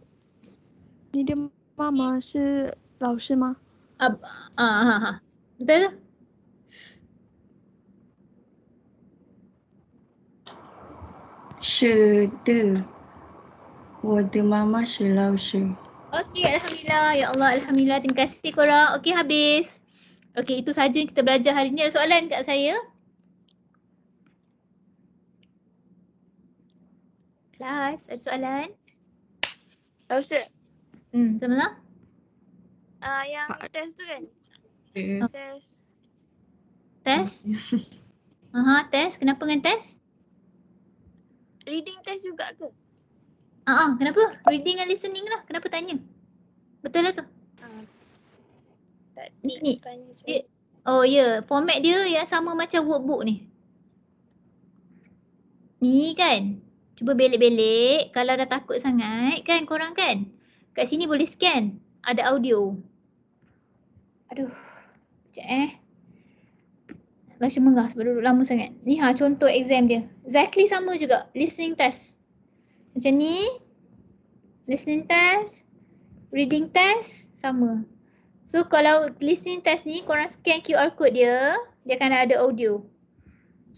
ni dia mama si lao shi ma? Ab, ah, ha, ha. Betul Syede. Wadi mama si lao shi. Okey, Alhamdulillah. Ya Allah, Alhamdulillah. Terima kasih korang. Okey, habis. Okey, itu sahaja yang kita belajar hari ini. Ada soalan kat saya? kelas. Ada soalan? Tak usah. Hmm, sama lah. Uh, yang ha. test tu kan? Yes. Oh. Test. Test? Aha, test. Kenapa dengan test? Reading test juga ke? Ah, uh-huh, kenapa? Reading and listening lah. Kenapa tanya? Betul lah tu. Uh, tak ni, ni. oh ya, yeah. format dia yang sama macam workbook ni. Ni kan? Cuba belik-belik. Kalau dah takut sangat kan korang kan? Kat sini boleh scan. Ada audio. Aduh. Sekejap eh. Lasha mengah sebab duduk lama sangat. Ni ha contoh exam dia. Exactly sama juga. Listening test. Macam ni. Listening test. Reading test. Sama. So kalau listening test ni korang scan QR code dia. Dia akan ada audio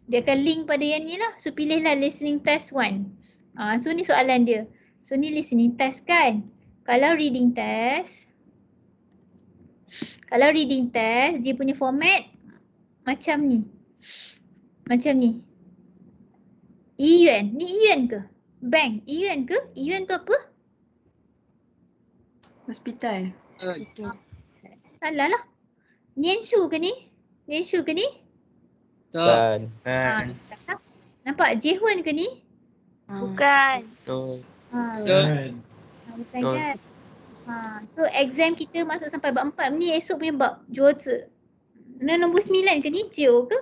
dia akan link pada yang ni lah. So lah listening test one. Ah, uh, so ni soalan dia. So ni listening test kan? Kalau reading test, kalau reading test dia punya format macam ni. Macam ni. Iyuan. E ni Iyuan e ke? Bank. Iyuan e ke? Iyuan tu apa? Hospital. Uh, itu. Salah lah. Nianshu ke ni? Nianshu ke ni? Bukan. Ha. Ah. Ah, Nampak Jihun ke ni? Hmm. Bukan. Betul. Ha. Bukan. Ha. So exam kita masuk sampai bab empat ni esok punya bab jota. Nah, nombor sembilan ke ni? Jio ke?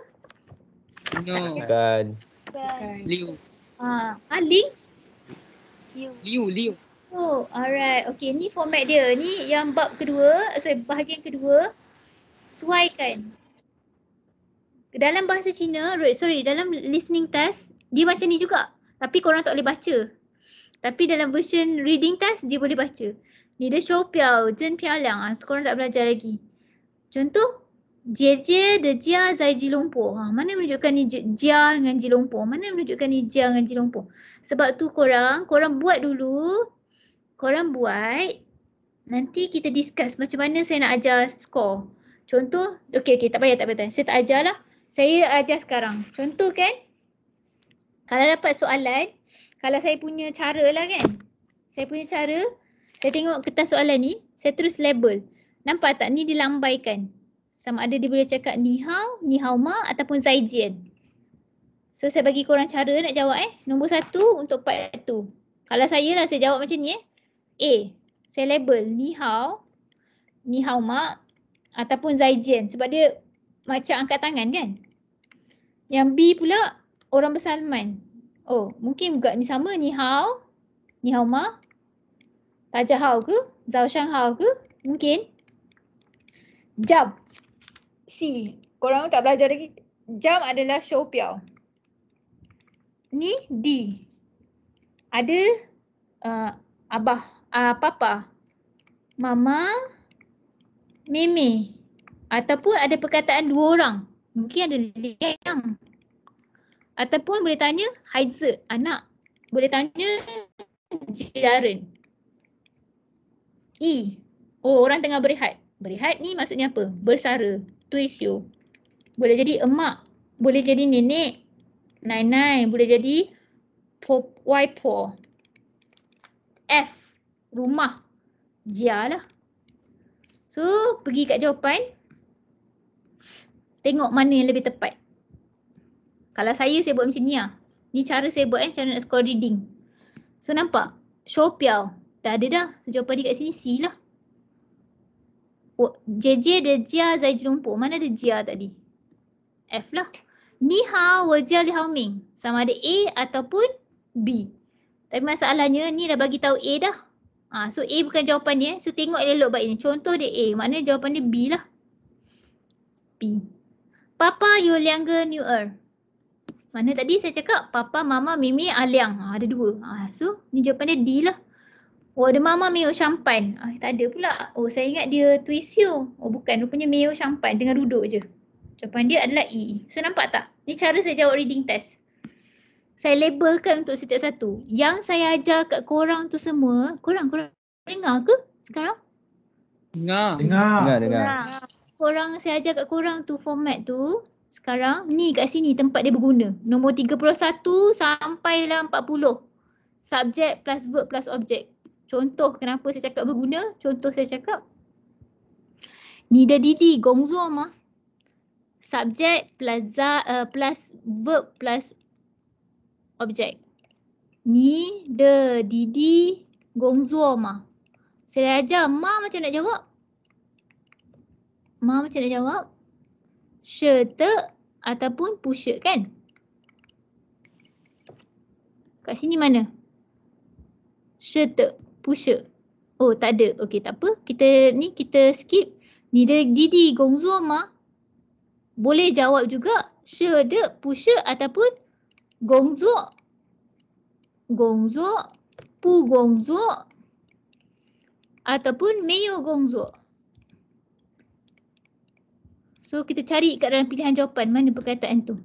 No. Bukan. Liu. Ha. Ah, Ling? Liu. Liu, Liu. Oh, alright. Okay, ni format dia. Ni yang bab kedua, so bahagian kedua. Suaikan dalam bahasa Cina, sorry, dalam listening test, dia macam ni juga. Tapi korang tak boleh baca. Tapi dalam version reading test, dia boleh baca. Ni dia show piao, zhen piao liang. Ah, korang tak belajar lagi. Contoh, jie jie de jia zai ji long Ha, mana menunjukkan ni jia dengan ji long Mana menunjukkan ni jia dengan ji long Sebab tu korang, korang buat dulu. Korang buat. Nanti kita discuss macam mana saya nak ajar score. Contoh, okey okey tak payah tak payah. Saya tak ajar lah saya ajar sekarang. Contoh kan, kalau dapat soalan, kalau saya punya cara lah kan, saya punya cara, saya tengok kertas soalan ni, saya terus label. Nampak tak ni dilambaikan. Sama ada dia boleh cakap ni hao, ni hao ma ataupun zaijian. So saya bagi korang cara nak jawab eh. Nombor satu untuk part tu. Kalau saya lah saya jawab macam ni eh. A. Saya label ni hao, ni hao ma ataupun zaijian. Sebab dia macam angkat tangan kan. Yang B pula orang bersalaman. Oh mungkin juga ni sama ni hao. Ni hao ma. Tajah hao ke? Zhao shang hao ke? Mungkin. Jam. C. Korang tak belajar lagi. Jam adalah show piao. Ni D. Ada uh, abah, uh, papa, mama, mimi ataupun ada perkataan dua orang. Mungkin ada liang. Ataupun boleh tanya haiza, anak. Boleh tanya jiran. I. Oh, orang tengah berehat. Berehat ni maksudnya apa? Bersara. Tu isu. Boleh jadi emak. Boleh jadi nenek. Nai-nai. Boleh jadi waipo. F. Rumah. Jia So, pergi kat jawapan. Tengok mana yang lebih tepat. Kalau saya, saya buat macam ni lah. Ni cara saya buat kan, eh, cara nak score reading. So nampak? Shopiao. Dah ada dah. So jawapan dia kat sini C lah. Oh, JJ ada Jia Zai Jerumpur. Mana ada Jia tadi? F lah. Ni hao wa jia li hao ming. Sama ada A ataupun B. Tapi masalahnya ni dah bagi tahu A dah. Ha, so A bukan jawapan dia. Eh. So tengok elok baik ni. Contoh dia A. Maknanya jawapan dia B lah. B. Papa your younger new er. Mana tadi saya cakap papa, mama, mimi, aliang. Ha, ada dua. Ha, so ni jawapan dia D lah. Oh ada mama mayo champan. Ah, tak ada pula. Oh saya ingat dia twist you. Oh bukan rupanya mayo champan dengan duduk je. Jawapan dia adalah e, e. So nampak tak? Ni cara saya jawab reading test. Saya labelkan untuk setiap satu. Yang saya ajar kat korang tu semua. Korang, korang dengar ke sekarang? Dengar. Dengar. Dengar. dengar korang saya ajar kat korang tu format tu sekarang ni kat sini tempat dia berguna. Nombor 31 sampai lah 40. Subject plus verb plus object. Contoh kenapa saya cakap berguna. Contoh saya cakap. Ni dah didi gongzo ma. Subject plus, za, uh, plus verb plus objek Ni de didi gongzo ma. Saya ajar ma macam nak jawab. Ma macam mana jawab? Syerta ataupun pusyuk kan? Kat sini mana? Syerta, pusyuk. Oh tak ada. Okey tak apa. Kita ni kita skip. Ni dia didi gongzu ma. Boleh jawab juga syerta, pusyuk ataupun gongzu. Gongzu, pu gongzu ataupun meyo gongzu. So kita cari kat dalam pilihan jawapan mana perkataan tu.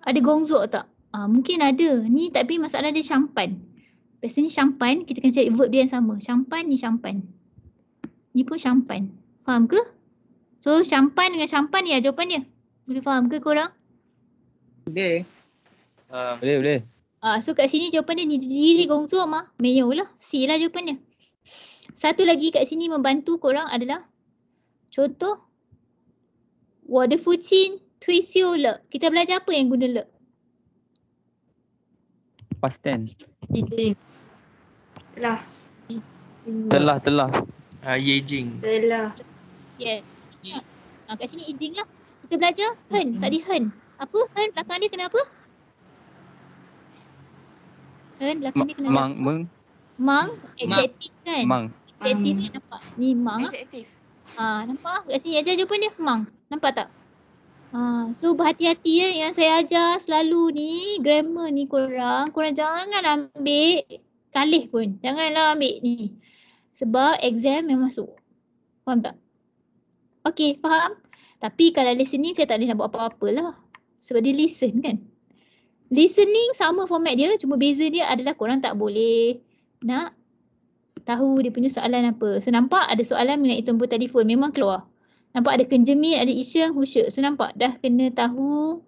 Ada gongzok tak? Ha, mungkin ada. Ni tapi masalah dia syampan. Biasanya syampan, kita kena cari verb dia yang sama. Syampan ni syampan. Ni pun syampan. Faham ke? So syampan dengan syampan ni lah jawapannya. Boleh faham ke korang? Boleh. Uh, boleh, boleh. Ah, so kat sini jawapan dia ni diri gongzu ma. Meyo lah. C lah jawapannya. Satu lagi kat sini membantu korang adalah contoh Water Fuchin, Tuisio Lek. Kita belajar apa yang guna Lek? Past tense. Eating. Telah. Telah, telah. Uh, Yejing. Telah. Yeah. Ha, ah, kat sini Yejing lah. Kita belajar Hen. Mm-hmm. Tadi Hen. Apa Hen? Belakang dia kenapa? Hen, belakang dia kenapa? Mang. Mang. Mang. Adjective kan? Mang. Adjective kan Ni Mang. Adjective. Lah. Ha, nampak lah kat sini. Ajar-ajar pun dia kemang. Nampak tak? Ha, so berhati-hati ya yang saya ajar selalu ni grammar ni korang. Korang jangan ambil kalih pun. Janganlah ambil ni. Sebab exam yang masuk. Faham tak? Okay faham? Tapi kalau listening saya tak boleh nak buat apa-apa lah. Sebab dia listen kan? Listening sama format dia cuma beza dia adalah korang tak boleh nak tahu dia punya soalan apa. So nampak ada soalan mengenai tombol telefon memang keluar. Nampak ada kenjemin, ada isu yang khusyuk. So nampak dah kena tahu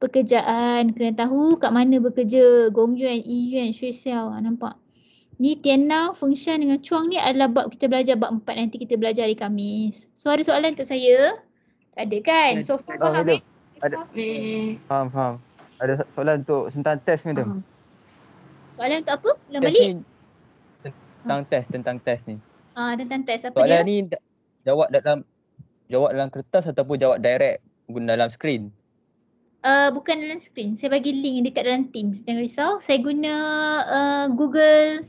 pekerjaan, kena tahu kat mana bekerja, Gong Yuan, Yi Yuan, Shui Xiao, ah, nampak. Ni Tianlao, function dengan Chuang ni adalah bab kita belajar bab empat nanti kita belajar hari Kamis. So ada soalan untuk saya? Tak ada kan? So far faham ada. ada. Faham, faham. Ada soalan untuk sentang test ni tu. Soalan untuk apa? Pulang balik? Ni tentang ha. test tentang test ni. Ah uh, tentang test apa Soalan dia? ni jawab dalam jawab dalam kertas ataupun jawab direct guna dalam screen. Uh, bukan dalam screen. Saya bagi link dekat dalam Teams. Jangan risau. Saya guna uh, Google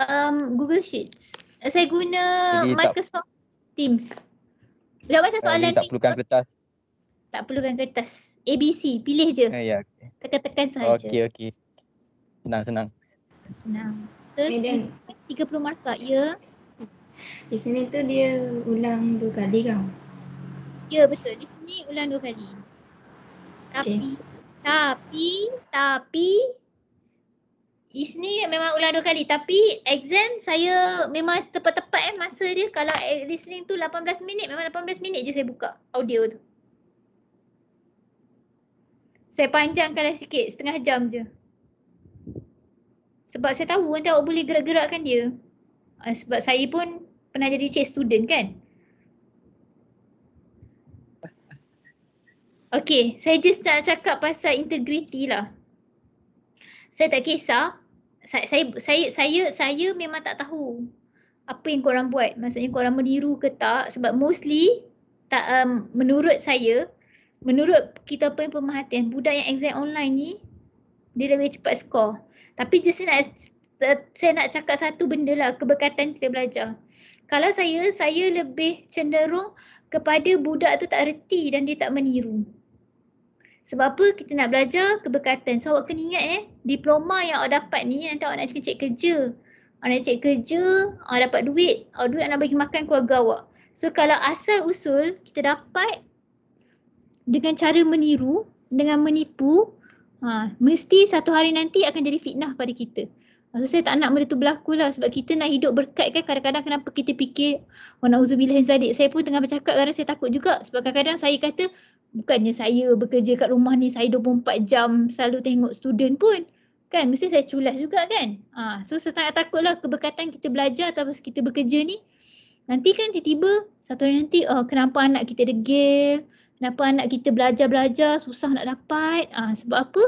um, Google Sheets. Uh, saya guna Jadi Microsoft ah, tak, Teams. Jawab macam soalan ni. Tak perlukan kertas. Tak perlukan kertas. ABC. Pilih je. Uh, ya, okay. Tekan-tekan sahaja. Okey, okey. Senang, senang. Senang. Then, 30 markah ya. Di sini tu dia ulang dua kali kan? Ya betul. Di sini ulang dua kali. Tapi, okay. tapi, tapi di sini memang ulang dua kali tapi exam saya memang tepat-tepat eh masa dia kalau listening tu 18 minit memang 18 minit je saya buka audio tu. Saya panjangkan lah sikit setengah jam je sebab saya tahu nanti awak boleh gerak-gerakkan dia. Uh, sebab saya pun pernah jadi cik student kan. Okay, saya just nak cakap pasal integriti lah. Saya tak kisah. Saya, saya, saya, saya, saya memang tak tahu apa yang korang buat. Maksudnya korang meniru ke tak. Sebab mostly tak, um, menurut saya, menurut kita pun pemerhatian, budak yang exam online ni dia lebih cepat skor. Tapi just nak saya nak cakap satu benda lah keberkatan kita belajar. Kalau saya, saya lebih cenderung kepada budak tu tak reti dan dia tak meniru. Sebab apa kita nak belajar keberkatan. So awak kena ingat eh, diploma yang awak dapat ni nanti awak nak cek, -cek kerja. Awak nak cek kerja, awak dapat duit. Awak duit nak bagi makan keluarga awak. So kalau asal usul kita dapat dengan cara meniru, dengan menipu, Ha, mesti satu hari nanti akan jadi fitnah pada kita. Maksud saya tak nak benda tu berlaku lah sebab kita nak hidup berkat kan kadang-kadang kenapa kita fikir wa oh, na'udzubillah zadik. Saya pun tengah bercakap kerana saya takut juga sebab kadang-kadang saya kata bukannya saya bekerja kat rumah ni saya 24 jam selalu tengok student pun. Kan mesti saya culas juga kan. Ha, so saya tak takut lah keberkatan kita belajar atau kita bekerja ni. Nanti kan tiba-tiba satu hari nanti oh, kenapa anak kita degil kenapa anak kita belajar-belajar susah nak dapat ha, sebab apa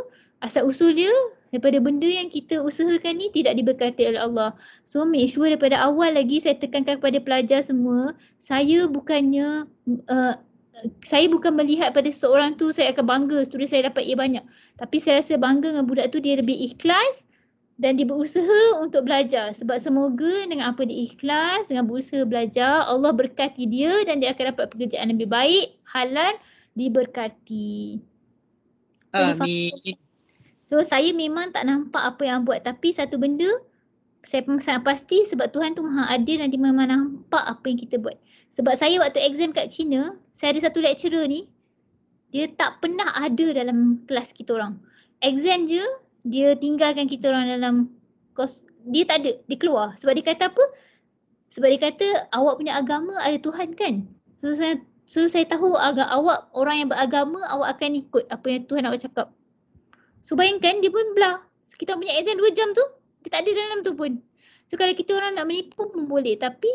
asal usul dia daripada benda yang kita usahakan ni tidak diberkati oleh Allah. So make sure daripada awal lagi saya tekankan kepada pelajar semua, saya bukannya uh, saya bukan melihat pada seorang tu saya akan bangga student saya dapat A banyak. Tapi saya rasa bangga dengan budak tu dia lebih ikhlas dan dia berusaha untuk belajar sebab semoga dengan apa dia ikhlas dengan berusaha belajar Allah berkati dia dan dia akan dapat pekerjaan lebih baik halal diberkati. Amin. So saya memang tak nampak apa yang buat tapi satu benda saya pun sangat pasti sebab Tuhan tu maha adil nanti memang nampak apa yang kita buat. Sebab saya waktu exam kat China, saya ada satu lecturer ni dia tak pernah ada dalam kelas kita orang. Exam je dia tinggalkan kita orang dalam kos dia tak ada, dia keluar. Sebab dia kata apa? Sebab dia kata awak punya agama ada Tuhan kan? So saya So saya tahu agak awak orang yang beragama awak akan ikut apa yang Tuhan awak cakap. So bayangkan dia pun belah. Kita punya exam 2 jam tu, kita tak ada dalam tu pun. So kalau kita orang nak menipu pun boleh tapi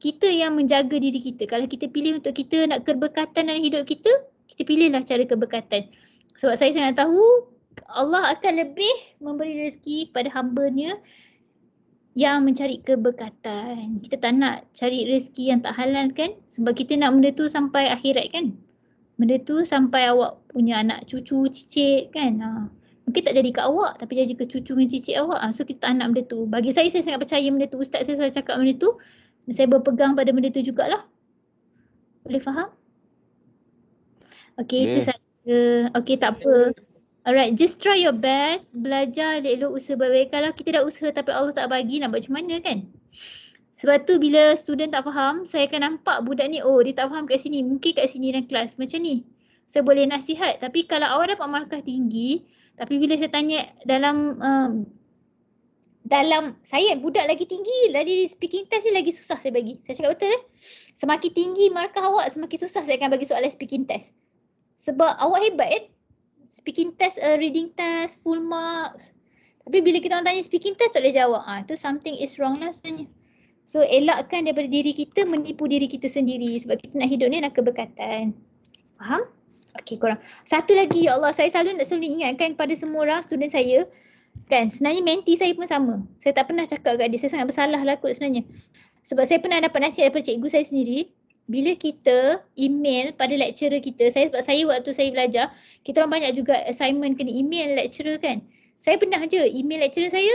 kita yang menjaga diri kita. Kalau kita pilih untuk kita nak keberkatan dalam hidup kita, kita pilihlah cara keberkatan. Sebab saya sangat tahu Allah akan lebih memberi rezeki pada hamba yang mencari keberkatan. Kita tak nak cari rezeki yang tak halal kan? Sebab kita nak benda tu sampai akhirat kan? Benda tu sampai awak punya anak cucu, cicit kan? Ha. Mungkin tak jadi ke awak tapi jadi ke cucu dengan cicit awak. Ha. So kita tak nak benda tu. Bagi saya, saya sangat percaya benda tu. Ustaz saya selalu cakap benda tu. Saya berpegang pada benda tu jugalah. Boleh faham? Okay, yeah. itu saya. Okay, tak apa. Yeah. Alright, just try your best. Belajar elok-elok usaha baik-baik. Kalau kita dah usaha tapi Allah tak bagi, nak buat macam mana kan? Sebab tu bila student tak faham, saya akan nampak budak ni, oh dia tak faham kat sini. Mungkin kat sini dalam kelas macam ni. Saya boleh nasihat. Tapi kalau awak dapat markah tinggi, tapi bila saya tanya dalam um, dalam saya budak lagi tinggi, lagi speaking test ni lagi susah saya bagi. Saya cakap betul eh? Semakin tinggi markah awak, semakin susah saya akan bagi soalan speaking test. Sebab awak hebat Eh? speaking test, uh, reading test, full marks. Tapi bila kita orang tanya speaking test tak boleh jawab. Ah, tu something is wrong lah sebenarnya. So elakkan daripada diri kita menipu diri kita sendiri sebab kita nak hidup ni nak keberkatan. Faham? Okay korang. Satu lagi ya Allah saya selalu nak selalu ingatkan kepada semua orang student saya kan sebenarnya menti saya pun sama. Saya tak pernah cakap kat dia saya sangat bersalah lah kot sebenarnya. Sebab saya pernah dapat nasihat daripada cikgu saya sendiri bila kita email pada lecturer kita, saya sebab saya waktu saya belajar, kita orang banyak juga assignment kena email lecturer kan. Saya pernah je email lecturer saya,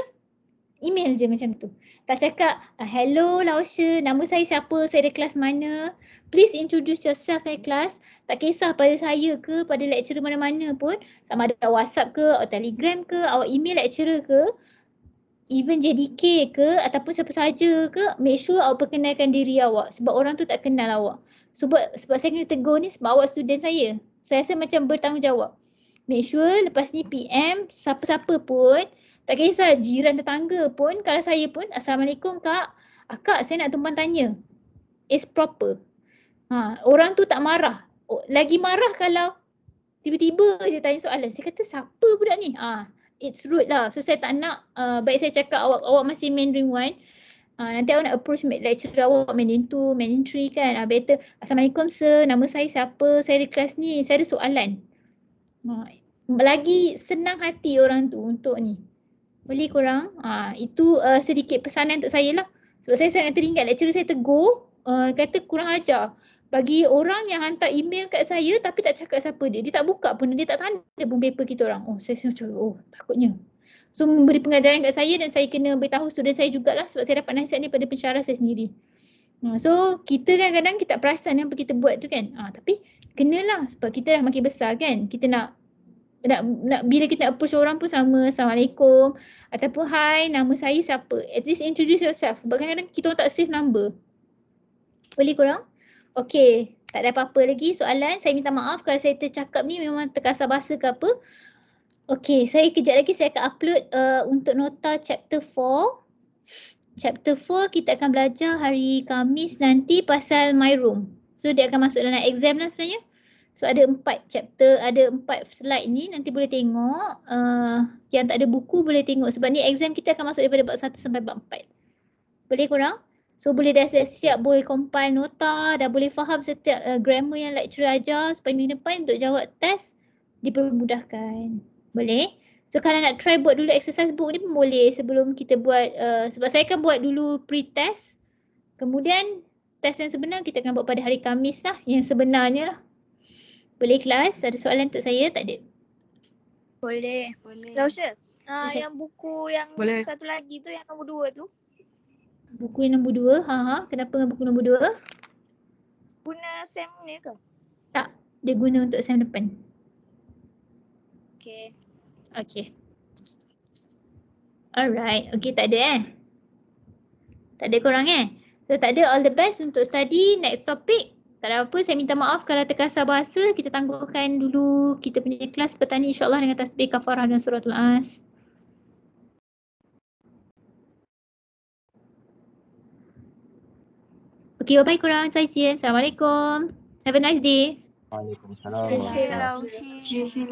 email je macam tu. Tak cakap, ah, hello Lausha, nama saya siapa, saya ada kelas mana. Please introduce yourself eh class. Tak kisah pada saya ke, pada lecturer mana-mana pun. Sama ada WhatsApp ke, atau Telegram ke, atau email lecturer ke even JDK ke ataupun siapa saja ke make sure awak perkenalkan diri awak sebab orang tu tak kenal awak. Sebab sebab saya kena tegur ni sebab awak student saya. Saya rasa macam bertanggungjawab. Make sure lepas ni PM siapa-siapa pun tak kisah jiran tetangga pun kalau saya pun Assalamualaikum kak. kak saya nak tumpang tanya. It's proper. Ha, orang tu tak marah. Oh, lagi marah kalau tiba-tiba je tanya soalan. Saya kata siapa budak ni? Ha, its rude lah. So saya tak nak uh, baik saya cakap awak awak masih Mandarin one. Uh, nanti awak nak approach lecturer awak Mandarin 2, Mandarin 3 kan. Uh, better, Assalamualaikum sir, nama saya siapa, saya di kelas ni, saya ada soalan. Uh, lagi senang hati orang tu untuk ni. Boleh korang? Uh, itu uh, sedikit pesanan untuk saya lah. Sebab saya sangat teringat lecturer saya tegur, uh, kata kurang ajar bagi orang yang hantar email kat saya tapi tak cakap siapa dia. Dia tak buka pun, dia tak tanda pun paper kita orang. Oh saya macam, oh takutnya. So memberi pengajaran kat saya dan saya kena beritahu student saya jugalah sebab saya dapat nasihat ni pada pencara saya sendiri. Ha, so kita kadang kadang kita tak perasan apa kita buat tu kan. Ah, tapi kenalah sebab kita dah makin besar kan. Kita nak nak, nak bila kita nak approach orang pun sama Assalamualaikum ataupun hai nama saya siapa. At least introduce yourself. Sebab kadang-kadang kita tak save number. Boleh korang? Okay, tak ada apa-apa lagi soalan. Saya minta maaf kalau saya tercakap ni memang terkasar bahasa ke apa. Okay, saya kejap lagi saya akan upload uh, untuk nota chapter 4. Chapter 4 kita akan belajar hari Kamis nanti pasal My Room. So dia akan masuk dalam exam lah sebenarnya. So ada empat chapter, ada empat slide ni nanti boleh tengok. Uh, yang tak ada buku boleh tengok sebab ni exam kita akan masuk daripada bab 1 sampai bab 4. Boleh korang? So boleh dah siap-siap boleh compile nota, dah boleh faham setiap uh, grammar yang lecturer ajar supaya minggu depan untuk jawab test dipermudahkan. Boleh? So kalau nak try buat dulu exercise book ni pun boleh sebelum kita buat uh, sebab saya akan buat dulu pre-test. Kemudian test yang sebenar kita akan buat pada hari Kamis lah yang sebenarnya lah. Boleh kelas? Ada soalan untuk saya? Tak ada? Boleh. Boleh. Lausha, uh, ah, yang buku yang boleh. satu lagi tu yang nombor dua tu. Buku yang nombor dua. Ha, ha. Kenapa dengan buku nombor dua? Guna sem ni ke? Tak. Dia guna untuk sem depan. Okay. Okay. Alright. Okay tak ada eh. Tak ada korang eh. So tak ada all the best untuk study next topic. Tak ada apa saya minta maaf kalau terkasar bahasa kita tangguhkan dulu kita punya kelas petani insyaAllah dengan tasbih kafarah dan suratul as. Okay, bye-bye korang. Cai Assalamualaikum. Have a nice day. Waalaikumsalam. Terima